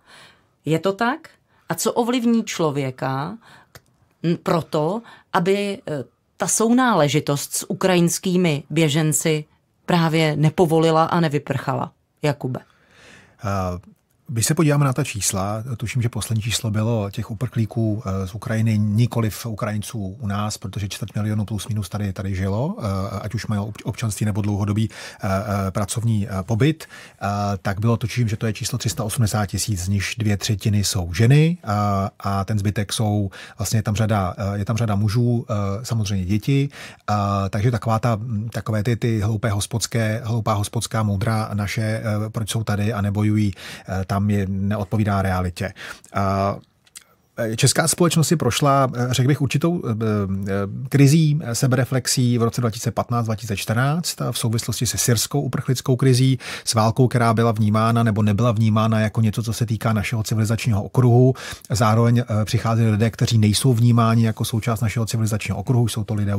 Je to tak? A co ovlivní člověka proto, aby e, ta sounáležitost s ukrajinskými běženci právě nepovolila a nevyprchala? Jakube. Uh když se podíváme na ta čísla, tuším, že poslední číslo bylo těch uprchlíků eh, z Ukrajiny, nikoliv Ukrajinců u nás, protože čtvrt milionu plus minus tady, tady žilo, eh, ať už mají občanství nebo dlouhodobý eh, pracovní pobyt, tak bylo tuším, že to je číslo 380 tisíc, z nich dvě třetiny jsou ženy a ten zbytek jsou, vlastně je tam řada, je tam řada mužů, samozřejmě děti, takže taková ta, takové ty, ty hloupé hospodské, hloupá hospodská moudra naše, proč jsou tady a nebojují, tam je neodpovídá realitě. Eh, česká společnost si prošla, eh, řekl bych, určitou eh, krizí sebereflexí v roce 2015-2014 v souvislosti se syrskou uprchlickou krizí, s válkou, která byla vnímána nebo nebyla vnímána jako něco, co se týká našeho civilizačního okruhu. Zároveň přicházeli lidé, kteří nejsou vnímáni jako součást našeho civilizačního okruhu, jsou to lidé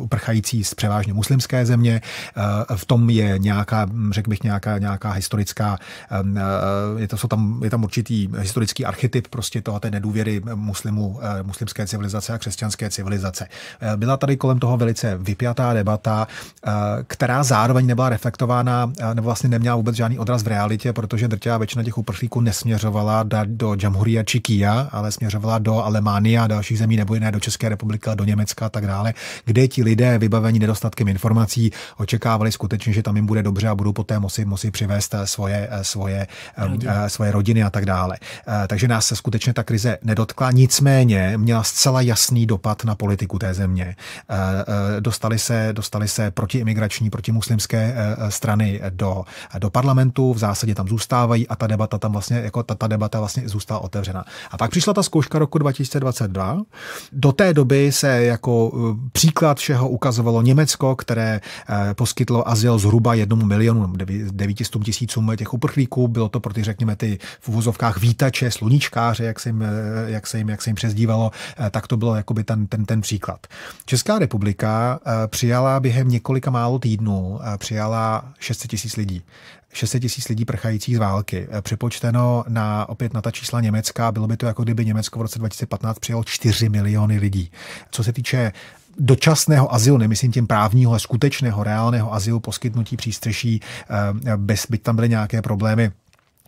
uprchající z převážně muslimské země. V tom je nějaká, hm, řekl bych, nějaká, nějaká historická, je to, jsou tam, je tam určitý historický archetyp prostě toho ten nedůvěry muslimů, eh, muslimské civilizace a křesťanské civilizace. Eh, byla tady kolem toho velice vypjatá debata, eh, která zároveň nebyla reflektována nebo vlastně neměla vůbec žádný odraz v realitě, protože drtivá většina těch uprchlíků nesměřovala do Džamhuria či Kia, ale směřovala do Alemánie a dalších zemí nebo jiné do České republiky, do Německa a tak dále, kde ti lidé vybavení nedostatkem informací očekávali skutečně, že tam jim bude dobře a budou poté moci, moci přivést svoje, svoje, Rodin. svoje rodiny a tak dále. Takže nás se skutečně ta krize nedotkla, nicméně měla zcela jasný dopad na politiku té země. Eh, eh, dostali se, dostali se protiimigrační, protimuslimské eh, strany do, do parlamentu, v zásadě tam zůstávají a ta debata tam vlastně, jako ta, ta debata vlastně zůstala otevřena. A pak přišla ta zkouška roku 2022. Do té doby se jako příklad všeho ukazovalo Německo, které poskytlo azyl zhruba jednomu milionu, 900 tisícům těch uprchlíků. Bylo to pro ty, řekněme, ty v uvozovkách vítače, sluníčkáře, jak se jim Eh, jak se jim, jak se jim přezdívalo, eh, tak to bylo jakoby ten, ten, ten příklad. Česká republika eh, přijala během několika málo týdnů, přijala 600 tisíc lidí. 600 tisíc lidí prchajících z války. Přepočteno na opět na ta čísla Německa, bylo by to jako kdyby Německo v roce 2015 přijalo 4 miliony lidí. Co se týče dočasného azylu, nemyslím tím právního, ale skutečného, reálného azylu, poskytnutí přístřeší, bez, byť tam byly nějaké problémy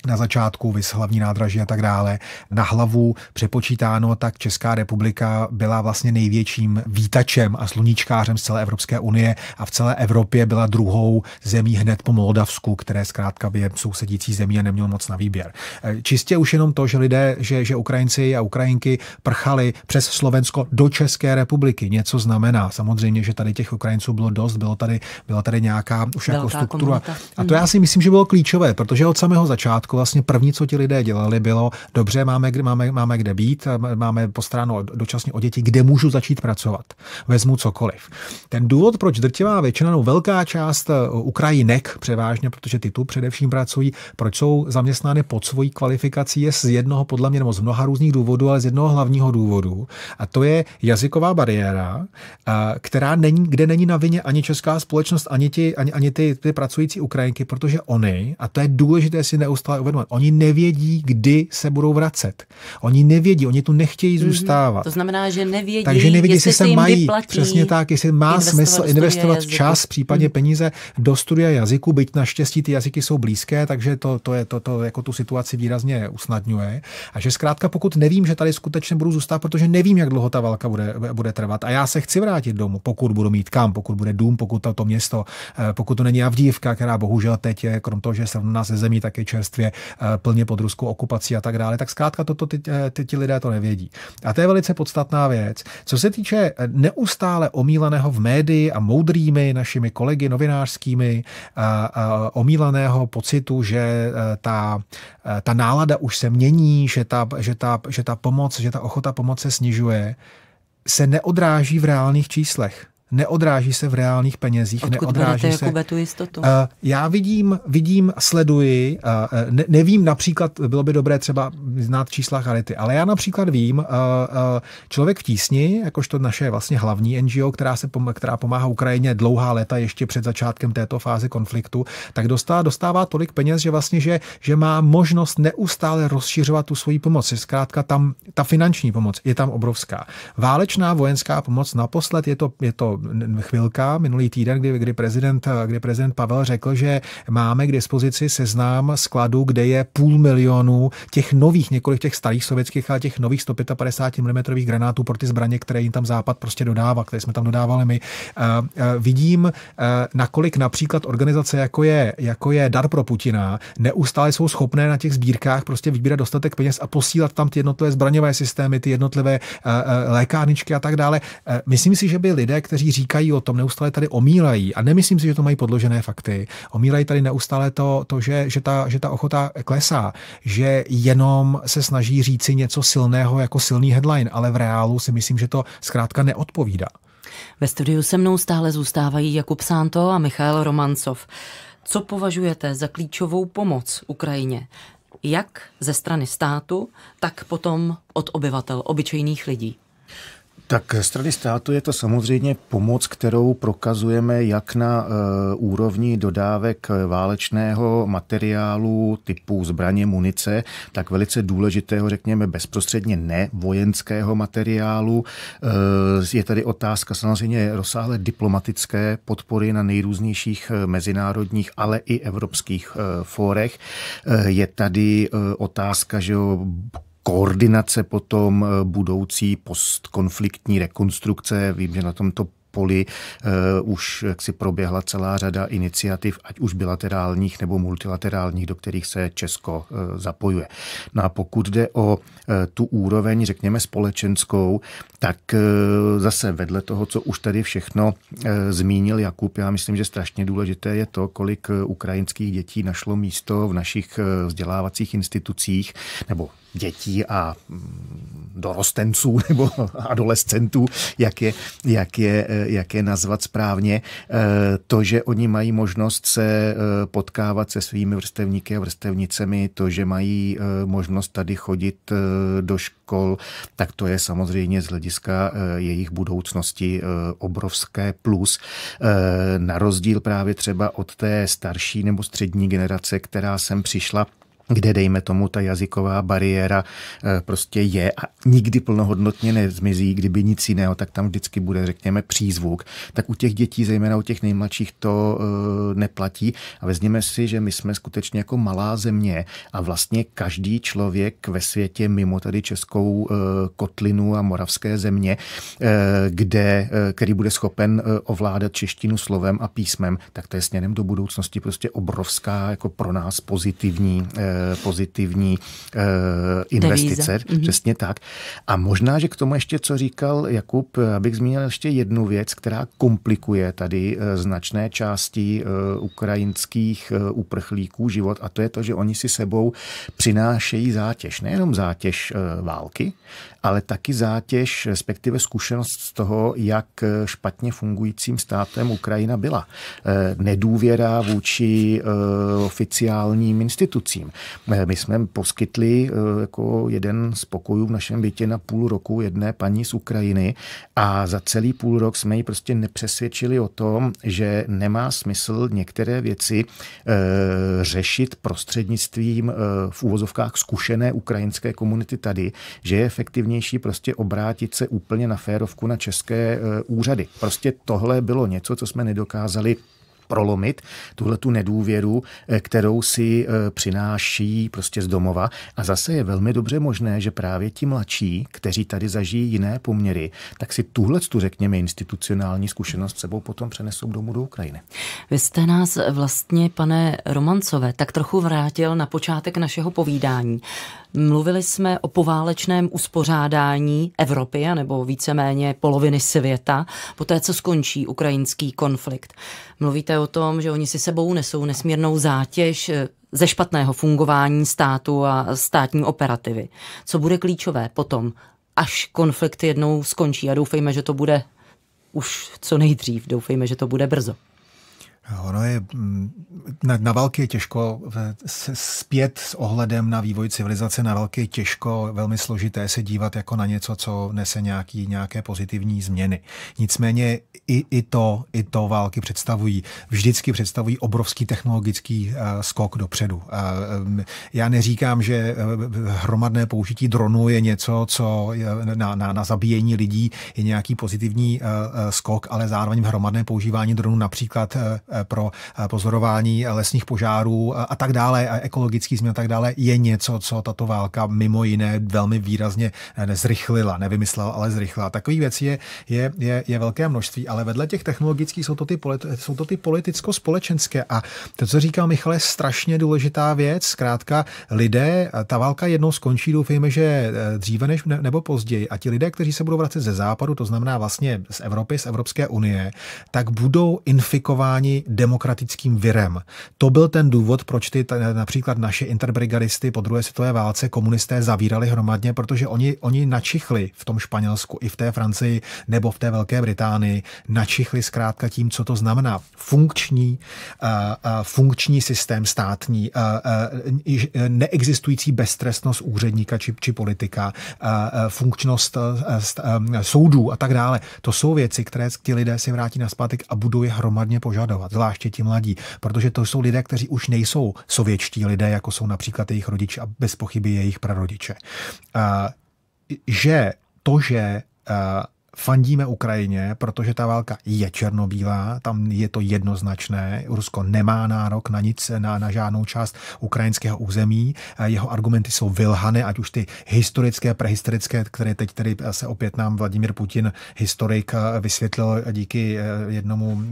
na začátku, vys hlavní nádraží a tak dále, na hlavu přepočítáno, tak Česká republika byla vlastně největším vítačem a sluníčkářem z celé Evropské unie a v celé Evropě byla druhou zemí hned po Moldavsku, které zkrátka je sousedící zemí a neměl moc na výběr. E, čistě už jenom to, že lidé, že, že Ukrajinci a Ukrajinky prchali přes Slovensko do České republiky, něco znamená. Samozřejmě, že tady těch Ukrajinců bylo dost, bylo tady, byla tady nějaká už jako struktura. Komunita. A to hmm. já si myslím, že bylo klíčové, protože od samého začátku začátku jako vlastně první, co ti lidé dělali, bylo, dobře, máme, máme, máme kde být, máme postráno dočasně o děti, kde můžu začít pracovat. Vezmu cokoliv. Ten důvod, proč drtivá většina, no velká část eh, Ukrajinek převážně, protože ty tu především pracují, proč jsou zaměstnány pod svojí kvalifikací, je z jednoho, podle mě, nebo z mnoha různých důvodů, ale z jednoho hlavního důvodu. A to je jazyková bariéra, eh, která není, kde není na vině ani česká společnost, ani, ti, ani, ani ty, ty pracující Ukrajinky, protože oni, a to je důležité si neustále uvědomovat. Oni nevědí, kdy se budou vracet. Oni nevědí, oni tu nechtějí mhm. zůstávat. Mm-hmm. To znamená, že nevědí, Takže nevědí, jestli, jestli se mají, vyplatí přesně tak, jestli má investovat smysl investovat jazyku. čas, případně mm peníze do studia jazyku, byť naštěstí ty jazyky jsou blízké, takže to, to, je, to, to jako tu situaci výrazně usnadňuje. A že zkrátka, pokud nevím, že tady skutečně budu zůstat, protože nevím, jak dlouho ta válka bude, bude trvat. A já se chci vrátit domů, pokud budu mít kam, pokud bude dům, pokud to, to město, eh, pokud to není Avdívka, která bohužel teď je, krom toho, že se nás ze zemí, tak je čerstvě Evropě eh, plně pod ruskou okupací a tak dále, tak zkrátka toto ty, eh, ty, ty lidé to nevědí. A to je velice podstatná věc. Co se týče eh, neustále omílaného v médii a moudrými našimi kolegy novinářskými a, a omílaného pocitu, že ta, ta nálada už se mění, že ta, že, ta, že ta pomoc, že ta ochota pomoc se snižuje, se neodráží v reálných číslech neodráží se v reálných penězích. Odkud neodráží se. Jakube, tu eh, jistotu? Uh, já vidím, vidím sleduji, uh, ne, nevím například, bylo by dobré třeba znát čísla Charity, ale já například vím, uh, člověk v tísni, jakožto naše vlastně hlavní NGO, která, se pom- která pomáhá Ukrajině dlouhá léta ještě před začátkem této fáze konfliktu, tak dostává, dostává tolik peněz, že vlastně, že, že má možnost neustále rozšiřovat tu svoji pomoc. Zkrátka tam ta finanční pomoc je tam obrovská. Válečná vojenská pomoc naposled je to, je to chvilka, minulý týden, kdy, kdy, prezident, kdy prezident Pavel řekl, že máme k dispozici seznám skladu, kde je půl milionu těch nových, několik těch starých sovětských, ale těch nových 155 mm granátů pro ty zbraně, které jim tam Západ prostě dodává, které jsme tam dodávali my. Eh, eh, vidím, eh, nakolik například organizace jako je, jako je Dar pro Putina neustále jsou schopné na těch sbírkách prostě vybírat dostatek peněz a posílat tam ty jednotlivé zbraňové systémy, ty jednotlivé lékárničky a tak dále. Myslím si, že by lidé, kteří kteří říkají o tom, neustále tady omílají, a nemyslím si, že to mají podložené fakty, omílají tady neustále to, to že, že, ta, že ta ochota klesá, že jenom se snaží říci něco silného jako silný headline, ale v reálu si myslím, že to zkrátka neodpovídá. Ve studiu se mnou stále zůstávají Jakub Sánto a Michal Romancov. Co považujete za klíčovou pomoc Ukrajině? Jak ze strany státu, tak potom od obyvatel, obyčejných lidí? Tak strany státu je to samozřejmě pomoc, kterou prokazujeme jak na e, úrovni dodávek e, válečného materiálu typu zbraně, munice, tak velice důležitého, řekněme, bezprostředně ne vojenského materiálu. E, je tady otázka samozřejmě rozsáhlé diplomatické podpory na nejrůznějších mezinárodních, ale i evropských fórech. je tady otázka, že koordinace potom eh, budoucí postkonfliktní rekonstrukce. Vím, že na tomto poli uh, už jak si proběhla celá řada iniciativ, ať už bilaterálních nebo multilaterálních, do kterých se Česko uh, zapojuje. No a pokud jde o uh, tu úroveň, řekněme společenskou, tak uh, zase vedle toho, co už tady všechno uh, zmínil Jakub, já myslím, že strašně důležité je to, kolik ukrajinských dětí našlo místo v našich uh, vzdělávacích institucích nebo dětí a mm, dorostenců (laughs) nebo adolescentů, jak je, jak je, eh, jak je nazvat správně, eh, to, že oni mají možnost se eh, potkávat se svými vrstevníky a vrstevnicemi, to, že mají možnost tady chodit do škol, tak to je samozřejmě z hlediska jejich budoucnosti obrovské plus. Na rozdíl právě třeba od té starší nebo střední generace, která sem přišla kde, dejme tomu, ta jazyková bariéra eh, prostě je a nikdy plnohodnotně nezmizí, kdyby nic jiného, tak tam vždycky bude, řekněme, přízvuk. Tak u těch dětí, zejména u těch nejmladších, to eh, neplatí. A vezměme si, že my jsme skutečně jako malá země a vlastně každý člověk ve světě mimo tady českou eh, kotlinu a moravské země, kde, který bude schopen ovládat češtinu slovem a písmem, tak to je směrem do budoucnosti prostě obrovská jako pro nás pozitivní Eh, pozitivní eh, investice. Devíze. Mhm. Přesně tak. A možná, že k tomu ještě, co říkal Jakub, abych zmínil ještě jednu věc, která komplikuje tady eh, značné části ukrajinských uprchlíků život a to je to, že oni si sebou přinášejí zátěž. Nejenom zátěž války, ale taky zátěž, respektive zkušenost z toho, jak špatně fungujícím státem Ukrajina byla. Nedůvěra vůči oficiálním institucím, Eh, my jsme poskytli eh, jako jeden z pokojů v našem bytě na půl roku jedné paní z Ukrajiny a za celý půl rok jsme ji prostě nepřesvědčili o tom, že nemá smysl některé věci eh, řešit prostřednictvím v úvozovkách zkušené ukrajinské komunity tady, že je efektivnější prostě obrátit se úplně na férovku na české úřady. Prostě tohle bylo něco, co jsme nedokázali prolomit tuhle tu nedůvěru, eh, kterou si eh, přináší prostě z domova. A zase je velmi dobře možné, že právě ti mladší, kteří tady zažijí jiné poměry, tak si tuhle tu, řekněme, institucionální zkušenost sebou potom přenesou domů do Ukrajiny. Vy jste nás vlastně, pane Romancové, tak trochu vrátil na počátek našeho povídání. Mluvili jsme o poválečném uspořádání Evropy, nebo víceméně poloviny světa, po té, co skončí ukrajinský konflikt. Mluvíte o tom, že oni si sebou nesou nesmírnou zátěž eh, ze špatného fungování státu a státní operativy. Co bude klíčové potom, až konflikt jednou skončí a doufejme, že to bude už co nejdřív, doufejme, že to bude brzo. Ono je, mm, na, na války je těžko, zpět s ohledem na vývoj civilizace na války je těžko, velmi složité se dívat jako na něco, co nese nějaký, nějaké pozitivní změny. Nicméně i, i, to, i to války představují. Vždycky představují obrovský technologický eh, skok dopředu. Eh, eh, já neříkám, že hromadné použití dronu je něco, co na, na, na zabíjení lidí je nějaký pozitivní skok, ale zároveň hromadné používání dronu, například pro pozorování lesních požárů a tak dále, a ekologický změn a tak dále, je něco, co tato válka mimo jiné velmi výrazně zrychlila, nevymyslela, ale zrychlila. Takových věcí je, je, je, je velké množství, ale vedle těch technologických jsou to ty, politi- ty politicko-společenské. A to, co říkal Michal, je strašně důležitá věc. Zkrátka, lidé, ta válka jednou skončí, doufejme, že eh, dříve než ne, nebo později. A ti lidé, kteří se budou vracet ze západu, to znamená vlastně z Evropy, z Evropské unie, tak budou infikováni demokratickým virem. To byl ten důvod, proč ty například naše interbrigadisty po druhé světové válce komunisté zavírali hromadně, protože oni, oni načichli v tom Španělsku i v té Francii nebo v té Velké Británii načichli zkrátka tím, co to znamená. Funkční, eh, eh, funkční systém státní, eh, neexistující beztrestnost úředníka či, či politika, funkčnost soudů a tak dále. To jsou věci, které ti lidé si vrátí na zpátek a budou je hromadně požadovat, zvláště ti mladí, protože to jsou lidé, kteří už nejsou sovětští lidé, jako jsou například jejich rodiče a bez pochyby jejich prarodiče. Že to, že fandíme Ukrajině, protože ta válka je černobílá, tam je to jednoznačné. Rusko nemá nárok na nic, na, na žádnou část ukrajinského území. Eh, jeho argumenty jsou vylhany, ať už ty historické, prehistorické, které teď tedy eh, se opět nám Vladimír Putin, historik, eh, vysvětlil díky jednomu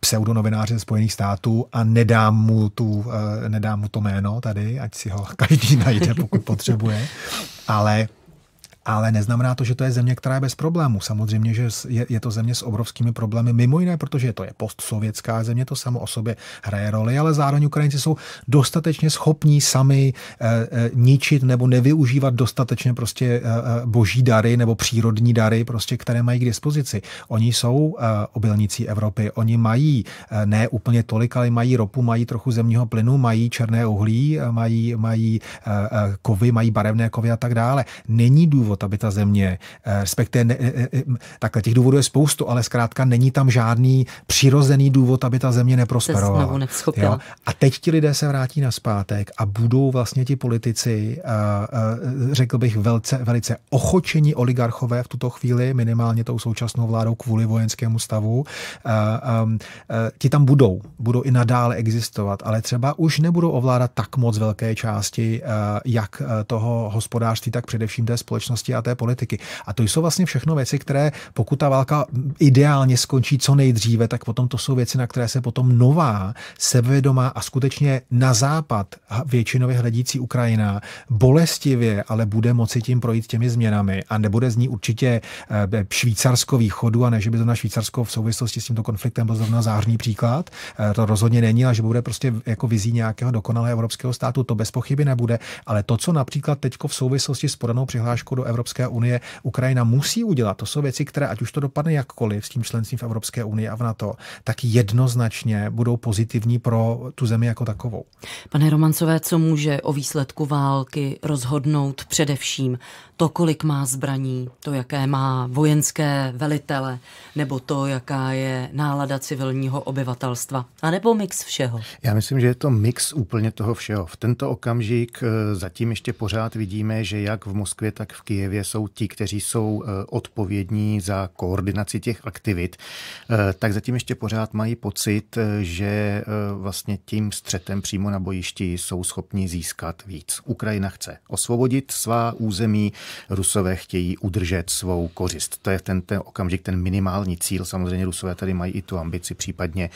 pseudonovináři ze Spojených států a nedám mu, tu, nedám mu to jméno tady, ať si ho (laughs) každý najde, pokud potřebuje. Ale ale neznamená to, že to je země, která je bez problémů. Samozřejmě, že je, je to země s obrovskými problémy, mimo jiné, protože to je postsovětská země, to samo o sobě hraje roli, ale zároveň Ukrajinci jsou dostatečně schopní sami e, e, ničit nebo nevyužívat dostatečně prostě e, boží dary nebo přírodní dary, prostě, které mají k dispozici. Oni jsou e, obilnicí Evropy, oni mají e, ne úplně tolik, ale mají ropu, mají trochu zemního plynu, mají černé uhlí, mají, mají e, kovy, mají barevné kovy a tak dále. Není důvod život, aby ta země, eh, respektive ne, eh, eh, takhle těch důvodů je spoustu, ale zkrátka není tam žádný přirozený důvod, aby ta země neprosperovala. Jo? A teď ti lidé se vrátí na zpátek a budou vlastně ti politici, řekl bych, velce, velice ochočení oligarchové v tuto chvíli, minimálně tou současnou vládou kvůli vojenskému stavu, ehm, ti tam budou, budou i nadále existovat, ale třeba už nebudou ovládat tak moc velké části jak toho hospodářství, tak především té společnosti společnosti a té politiky. A to jsou vlastně všechno věci, které pokud ta válka ideálně skončí co nejdříve, tak potom to jsou věci, na které se potom nová, sebevědomá a skutečně na západ většinově hledící Ukrajina bolestivě, ale bude moci tím projít těmi změnami a nebude z ní určitě eh, Švýcarsko východu a ne, že by to na Švýcarsko v souvislosti s tímto konfliktem byl zrovna zářný příklad. Eh, to rozhodně není, ale že bude prostě jako vizí nějakého dokonalého evropského státu, to bez pochyby nebude. Ale to, co například teď v souvislosti s podanou přihláškou do Evropské unie Ukrajina musí udělat, to jsou věci, které ať už to dopadne jakkoliv s tím členstvím v Evropské unii a v NATO, tak jednoznačně budou pozitivní pro tu zemi jako takovou. Pane Romancové, co může o výsledku války rozhodnout především to, kolik má zbraní, to, jaké má vojenské velitele, nebo to, jaká je nálada civilního obyvatelstva, a nebo mix všeho? Já myslím, že je to mix úplně toho všeho. V tento okamžik eh, zatím ještě pořád vidíme, že jak v Moskvě, tak v Kyjevě Kijevě jsou ti, kteří jsou eh, odpovědní za koordinaci těch aktivit, eh, tak zatím ještě pořád mají pocit, eh, že vlastně tím střetem přímo na bojišti jsou schopni získat víc. Ukrajina chce osvobodit svá území, Rusové chtějí udržet svou kořist. To je ten, ten okamžik ten minimální cíl. Samozřejmě Rusové tady mají i tu ambici případně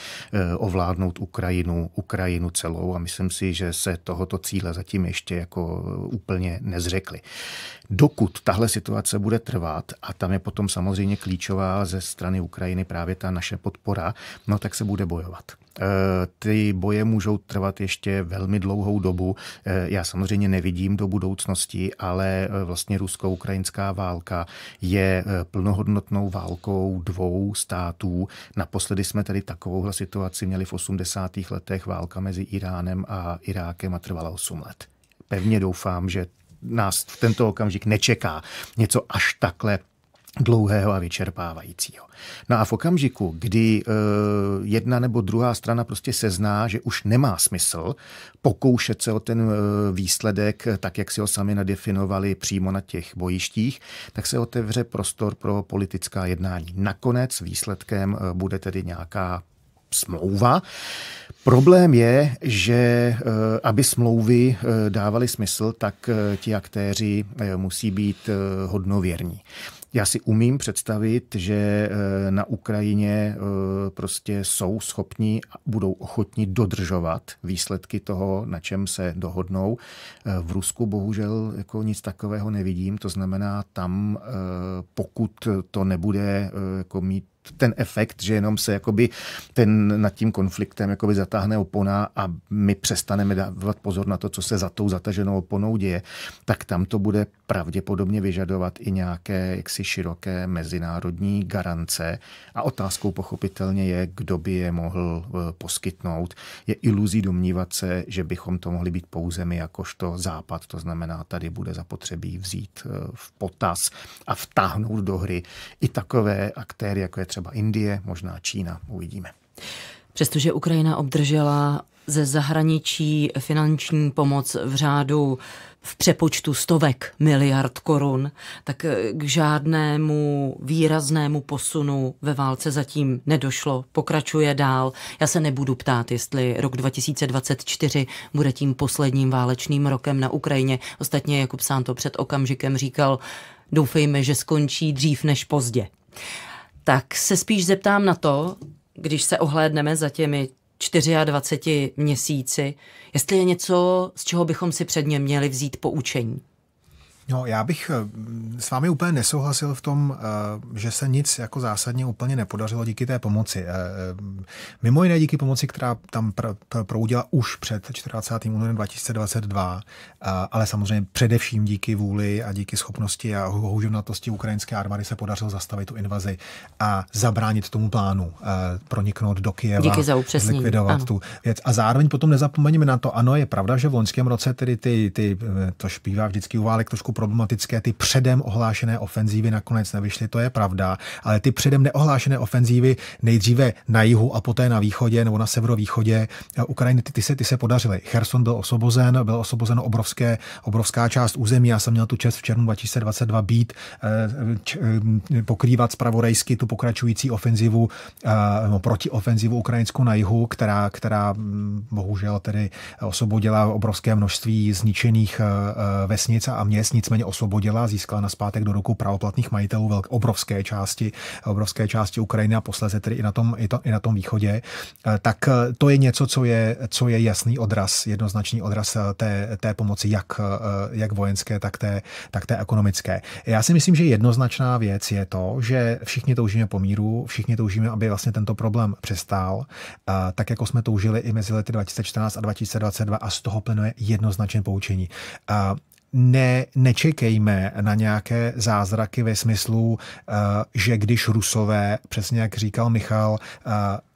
ovládnout Ukrajinu, Ukrajinu celou a myslím si, že se tohoto cíle zatím ještě jako úplně nezřekli dokud tahle situace bude trvat, a tam je potom samozřejmě klíčová ze strany Ukrajiny právě ta naše podpora, no tak se bude bojovat. Eh, ty boje můžou trvat ještě velmi dlouhou dobu. Eh, já samozřejmě nevidím do budoucnosti, ale eh, vlastně rusko-ukrajinská válka je plnohodnotnou válkou dvou států. Naposledy jsme tady takovouhle situaci měli v 80. letech válka mezi Iránem a Irákem a trvala 8 let. Pevně doufám, že nás v tento okamžik nečeká něco až takhle dlouhého a vyčerpávajícího. No a v okamžiku, kdy e, jedna nebo druhá strana prostě sezná, že už nemá smysl pokoušet se o ten e, výsledek, tak jak si ho sami nadefinovali přímo na těch bojištích, tak se otevře prostor pro politická jednání. Nakonec výsledkem e, bude tedy nějaká smlouva, Problém je, že eh, aby smlouvy eh, dávaly smysl, tak eh, ti aktéři musí být hodnověrní. Já si umím představit, že na Ukrajině prostě jsou schopni a budou ochotni dodržovat výsledky toho, na čem se dohodnou. V Rusku bohužel jako nic takového nevidím, to znamená tam, pokud to nebude jako mít ten efekt, že jenom se jakoby ten nad tím konfliktem jakoby zatáhne opona a my přestaneme dávat pozor na to, co se za tou zataženou oponou děje, tak tam to bude pravděpodobně vyžadovat i nějaké jaksi široké mezinárodní garance a otázkou pochopitelně je, kdo by je mohl e, poskytnout. Je iluzí domnívat se, že bychom to mohli být pouze my jakožto západ, to znamená, tady bude zapotřebí vzít e, v potaz a vtáhnout do hry i takové aktéry, jako je třeba Indie, možná Čína, uvidíme. Přestože Ukrajina obdržela ze zahraničí finanční pomoc v řádu v přepočtu stovek miliard korun, tak eh, k žádnému výraznému posunu ve válce zatím nedošlo. Pokračuje dál. Já se nebudu ptát, jestli rok 2024 bude tím posledním válečným rokem na Ukrajině. Ostatně Jakub sám to před okamžikem říkal, doufejme, že skončí dřív než pozdě. Tak se spíš zeptám na to, když se ohlédneme za těmi 24 měsíci, jestli je něco, z čeho bychom si předně měli vzít poučení. No, já bych eh, s vámi úplně nesouhlasil v tom, eh, že se nic jako zásadně úplně nepodařilo díky té pomoci. Eh, mimo jiné díky pomoci, která tam pr- pr- proudila už před 24. únorem 2022, ale samozřejmě především díky vůli a díky schopnosti a houževnatosti ukrajinské armády se podařilo zastavit tu invazi a zabránit tomu plánu proniknout do Kyjeva, díky za upřesnění. likvidovat ano. tu věc. A zároveň potom nezapomeňme na to, ano, je pravda, že v loňském roce tedy ty, ty to špívá vždycky u válek trošku problematické. Ty předem ohlášené ofenzívy nakonec nevyšly, to je pravda, ale ty předem neohlášené ofenzívy nejdříve na jihu a poté na východě nebo na severovýchodě eh, Ukrajiny, ty, ty, se, ty se podařily. Cherson byl osobozen, byl osobozen obrovské, obrovská část území. Já jsem měl tu čest v červnu 2022 být, eh, č, eh, pokrývat zpravodajsky tu pokračující ofenzivu, no, ofenzivu ukrajinskou na jihu, která, která mm, bohužel tedy osobodila obrovské množství zničených vesnic a měst, nicméně osvobodila, získala na zpátek do rukou pravoplatných majitelů velk, obrovské části, obrovské části Ukrajiny a posléze tedy i na tom, i, to, i na tom východě, e, tak e, to je něco, co je, co je jasný odraz, jednoznačný odraz e, té, té pomoci, jak, jak vojenské, tak té, tak té ekonomické. Já si myslím, že jednoznačná věc je to, že všichni toužíme po míru, všichni toužíme, aby vlastně tento problém přestál, tak jako jsme toužili i mezi lety 2014 a 2022 a z toho plynuje jednoznačné poučení ne, nečekejme na nějaké zázraky ve smyslu, eh, že když Rusové, přesně jak říkal Michal, eh,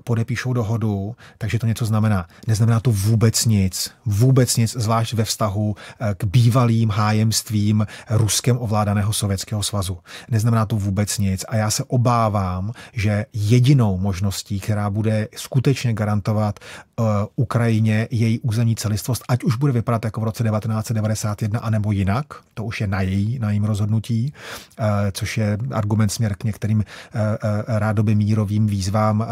podepíšou dohodu, takže to něco znamená. Neznamená to vůbec nic, vůbec nic, zvlášť ve vztahu eh, k bývalým hájemstvím Ruskem ovládaného Sovětského svazu. Neznamená to vůbec nic a já se obávám, že jedinou možností, která bude skutečně garantovat eh, Ukrajině její územní celistvost, ať už bude vypadat jako v roce 1991 anebo jinak, to už je na její, na jejím rozhodnutí, eh, což je argument směr k některým rádoby mírovým výzvám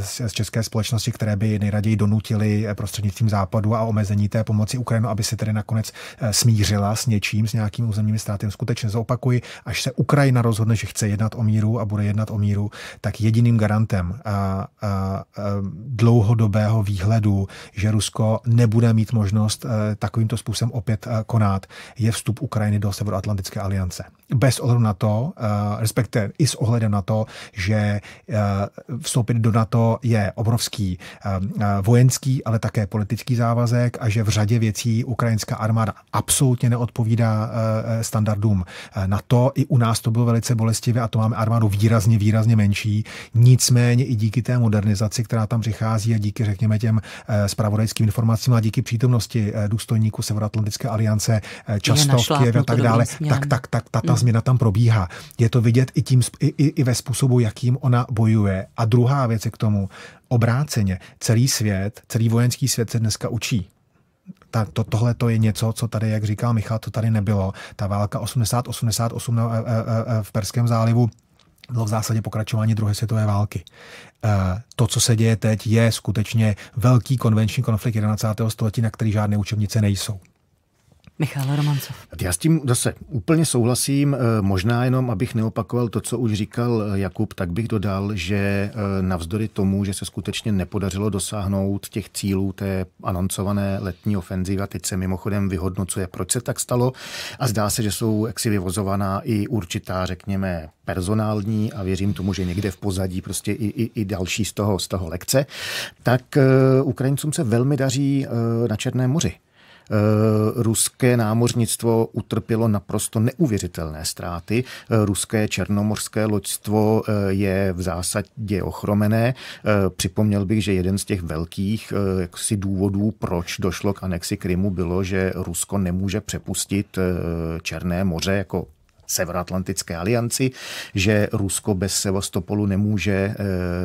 z, české společnosti, které by nejraději donutili eh, prostřednictvím západu a omezení té pomoci Ukrajinu, aby se tedy nakonec eh, smířila s něčím, s nějakým územními státem. Skutečně zopakuji, až se Ukrajina rozhodne, že chce jednat o míru a bude jednat o míru, tak jediným garantem a, a, a dlouhodobého výhledu, že Rusko nebude mít možnost eh, takovýmto způsobem opět konat, je vstup Ukrajiny do Severoatlantické aliance. Bez ohledu na to, respektive i s ohledem na to, že vstoupit do NATO to je obrovský ehm, eh, vojenský, ale také politický závazek a že v řadě věcí ukrajinská armáda absolutně neodpovídá eh, eh, standardům na to. I u nás to bylo velice bolestivé a to máme armádu výrazně, výrazně menší. Nicméně i díky té modernizaci, která tam přichází a díky, řekněme, těm spravodajským informacím a díky přítomnosti důstojníků Severoatlantické aliance často v Kijevě a tak dále, tak, tak, tak ta, ta mm. změna tam probíhá. Je to vidět i, tím, i, i, i ve způsobu, jakým ona bojuje. A druhá věc je k tomu, tomu. Obráceně, celý svět, celý vojenský svět se dneska učí. Ta, to, tohle to je něco, co tady, jak říkal Michal, to tady nebylo. Ta válka 80-88 e, e, e, v Perském zálivu bylo v zásadě pokračování druhé světové války. To, co se děje teď, je skutečně velký konvenční konflikt 21. století, na který žádné učebnice nejsou. Michal Romancov. Já s tím zase úplně souhlasím. Eh, možná jenom, abych neopakoval to, co už říkal eh, Jakub, tak bych dodal, že eh, navzdory tomu, že se skutečně nepodařilo dosáhnout těch cílů té anoncované letní ofenzivy, a teď se mimochodem vyhodnocuje, proč se tak stalo, a zdá se, že jsou jaksi vyvozovaná i určitá, řekněme, personální a věřím tomu, že někde v pozadí prostě i, i, i další z toho, z toho lekce, tak Ukrajincům se velmi daří na Černém moři. Eh, ruské námořnictvo utrpělo naprosto neuvěřitelné ztráty. Eh, ruské černomorské loďstvo eh, je v zásadě ochromené. Připomněl bych, že jeden z těch velkých jaksi důvodů, proč došlo k anexi Krymu, bylo, že Rusko nemůže přepustit Černé moře jako Severoatlantické alianci, že Rusko bez Sevastopolu nemůže eh,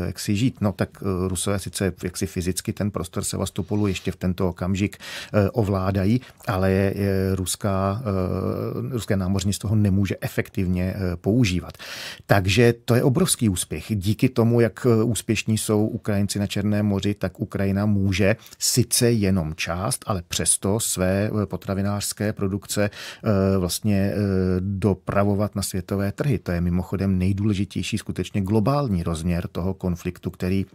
jak si žít. No tak eh, Rusové sice jak si fyzicky ten prostor Sevastopolu ještě v tento okamžik eh, ovládají, ale ruská, ruské námořnictvo ho nemůže efektivně používat. Takže to je obrovský úspěch. Díky tomu, jak úspěšní jsou Ukrajinci na Černém moři, tak Ukrajina může sice jenom část, ale přesto své potravinářské produkce vlastně do dopravovat na světové trhy. To je mimochodem nejdůležitější skutečně globální rozměr toho konfliktu, který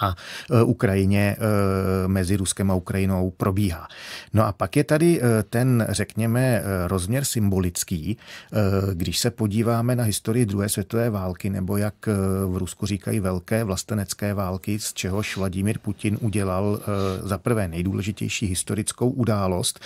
na e, Ukrajině e, mezi Ruskem a Ukrajinou probíhá. No a pak je tady e, ten, řekněme, rozměr symbolický. Když se podíváme na historii druhé světové války, nebo jak v Rusku říkají velké vlastenecké války, z čehož Vladimir Putin udělal za prvé nejdůležitější historickou událost.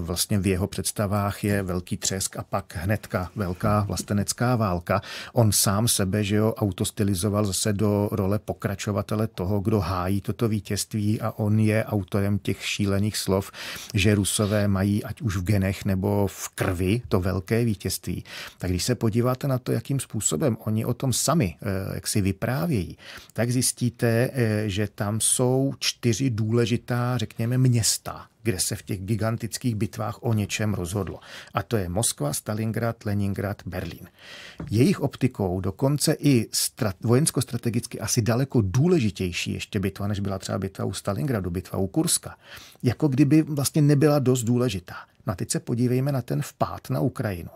Vlastně v jeho představách je velký třesk a pak hnedka velká vlastenecká válka. On sám sebe, že jo, autostylizoval zase do role pokračovat pozorovatele toho, kdo hájí toto vítězství a on je autorem těch šílených slov, že Rusové mají ať už v genech nebo v krvi to velké vítězství. Tak když se podíváte na to, jakým způsobem oni o tom sami eh, jak si vyprávějí, tak zjistíte, eh, že tam jsou čtyři důležitá, řekněme, města, kde se v těch gigantických bitvách o něčem rozhodlo. A to je Moskva, Stalingrad, Leningrad, Berlín. Jejich optikou dokonce i strat, vojensko-strategicky asi daleko důležitější ještě bitva, než byla třeba bitva u Stalingradu, bitva u Kurska. Jako kdyby vlastně nebyla dost důležitá. No a teď se podívejme na ten vpád na Ukrajinu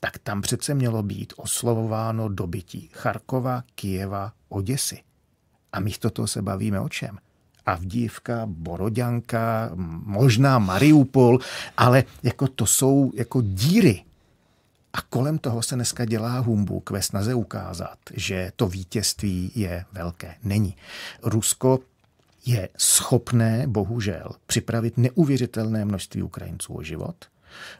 tak tam přece mělo být oslovováno dobytí Charkova, Kijeva, Oděsy. A místo toho se bavíme o čem? Avdívka, Boroďanka, možná Mariupol, ale jako to jsou jako díry. A kolem toho se dneska dělá humbuk ve snaze ukázat, že to vítězství je velké. Není. Rusko je schopné, bohužel, připravit neuvěřitelné množství Ukrajinců o život –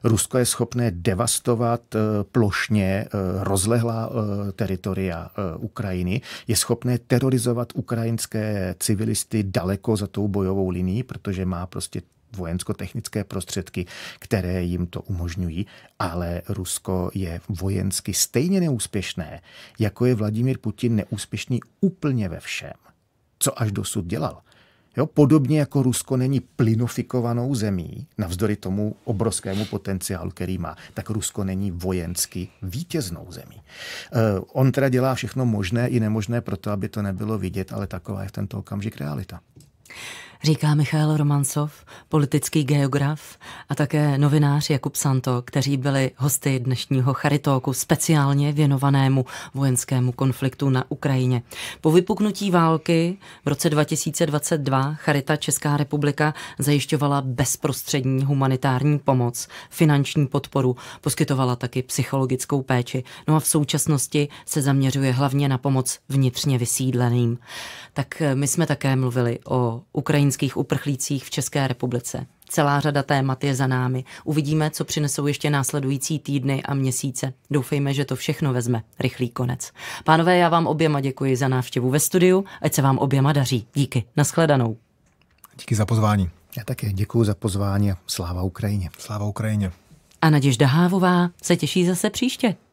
Rusko je schopné devastovat eh, plošně eh, rozlehlá eh, teritoria Ukrajiny, je schopné terorizovat ukrajinské civilisty daleko za tou bojovou linií, protože má prostě vojensko-technické prostředky, které jim to umožňují, ale Rusko je vojensky stejně neúspěšné, jako je Vladimír Putin neúspěšný úplně ve všem co až dosud dělal. Jo, podobně jako Rusko není plynofikovanou zemí, navzdory tomu obrovskému potenciálu, který má, tak Rusko není vojensky vítěznou zemí. Eh, on teda dělá všechno možné i nemožné proto, aby to nebylo vidět, ale taková je v tento okamžik realita říká Michal Romancov, politický geograf a také novinář Jakub Santo, kteří byli hosty dnešního charitóku speciálně věnovanému vojenskému konfliktu na Ukrajině. Po vypuknutí války v roce 2022 Charita Česká republika zajišťovala bezprostřední humanitární pomoc, finanční podporu, poskytovala taky psychologickou péči. No a v současnosti se zaměřuje hlavně na pomoc vnitřně vysídleným. Tak eh, my jsme také mluvili o Ukrajině ukrajinských uprchlících v České republice. Celá řada témat je za námi. Uvidíme, co přinesou ještě následující týdny a měsíce. Doufejme, že to všechno vezme rychlý konec. Pánové, já vám oběma děkuji za návštěvu ve studiu. Ať se vám oběma daří. Díky. Naschledanou. Díky za pozvání. Já také děkuji za pozvání sláva Ukrajině. Sláva Ukrajině. A Naděžda Hávová se těší zase příště.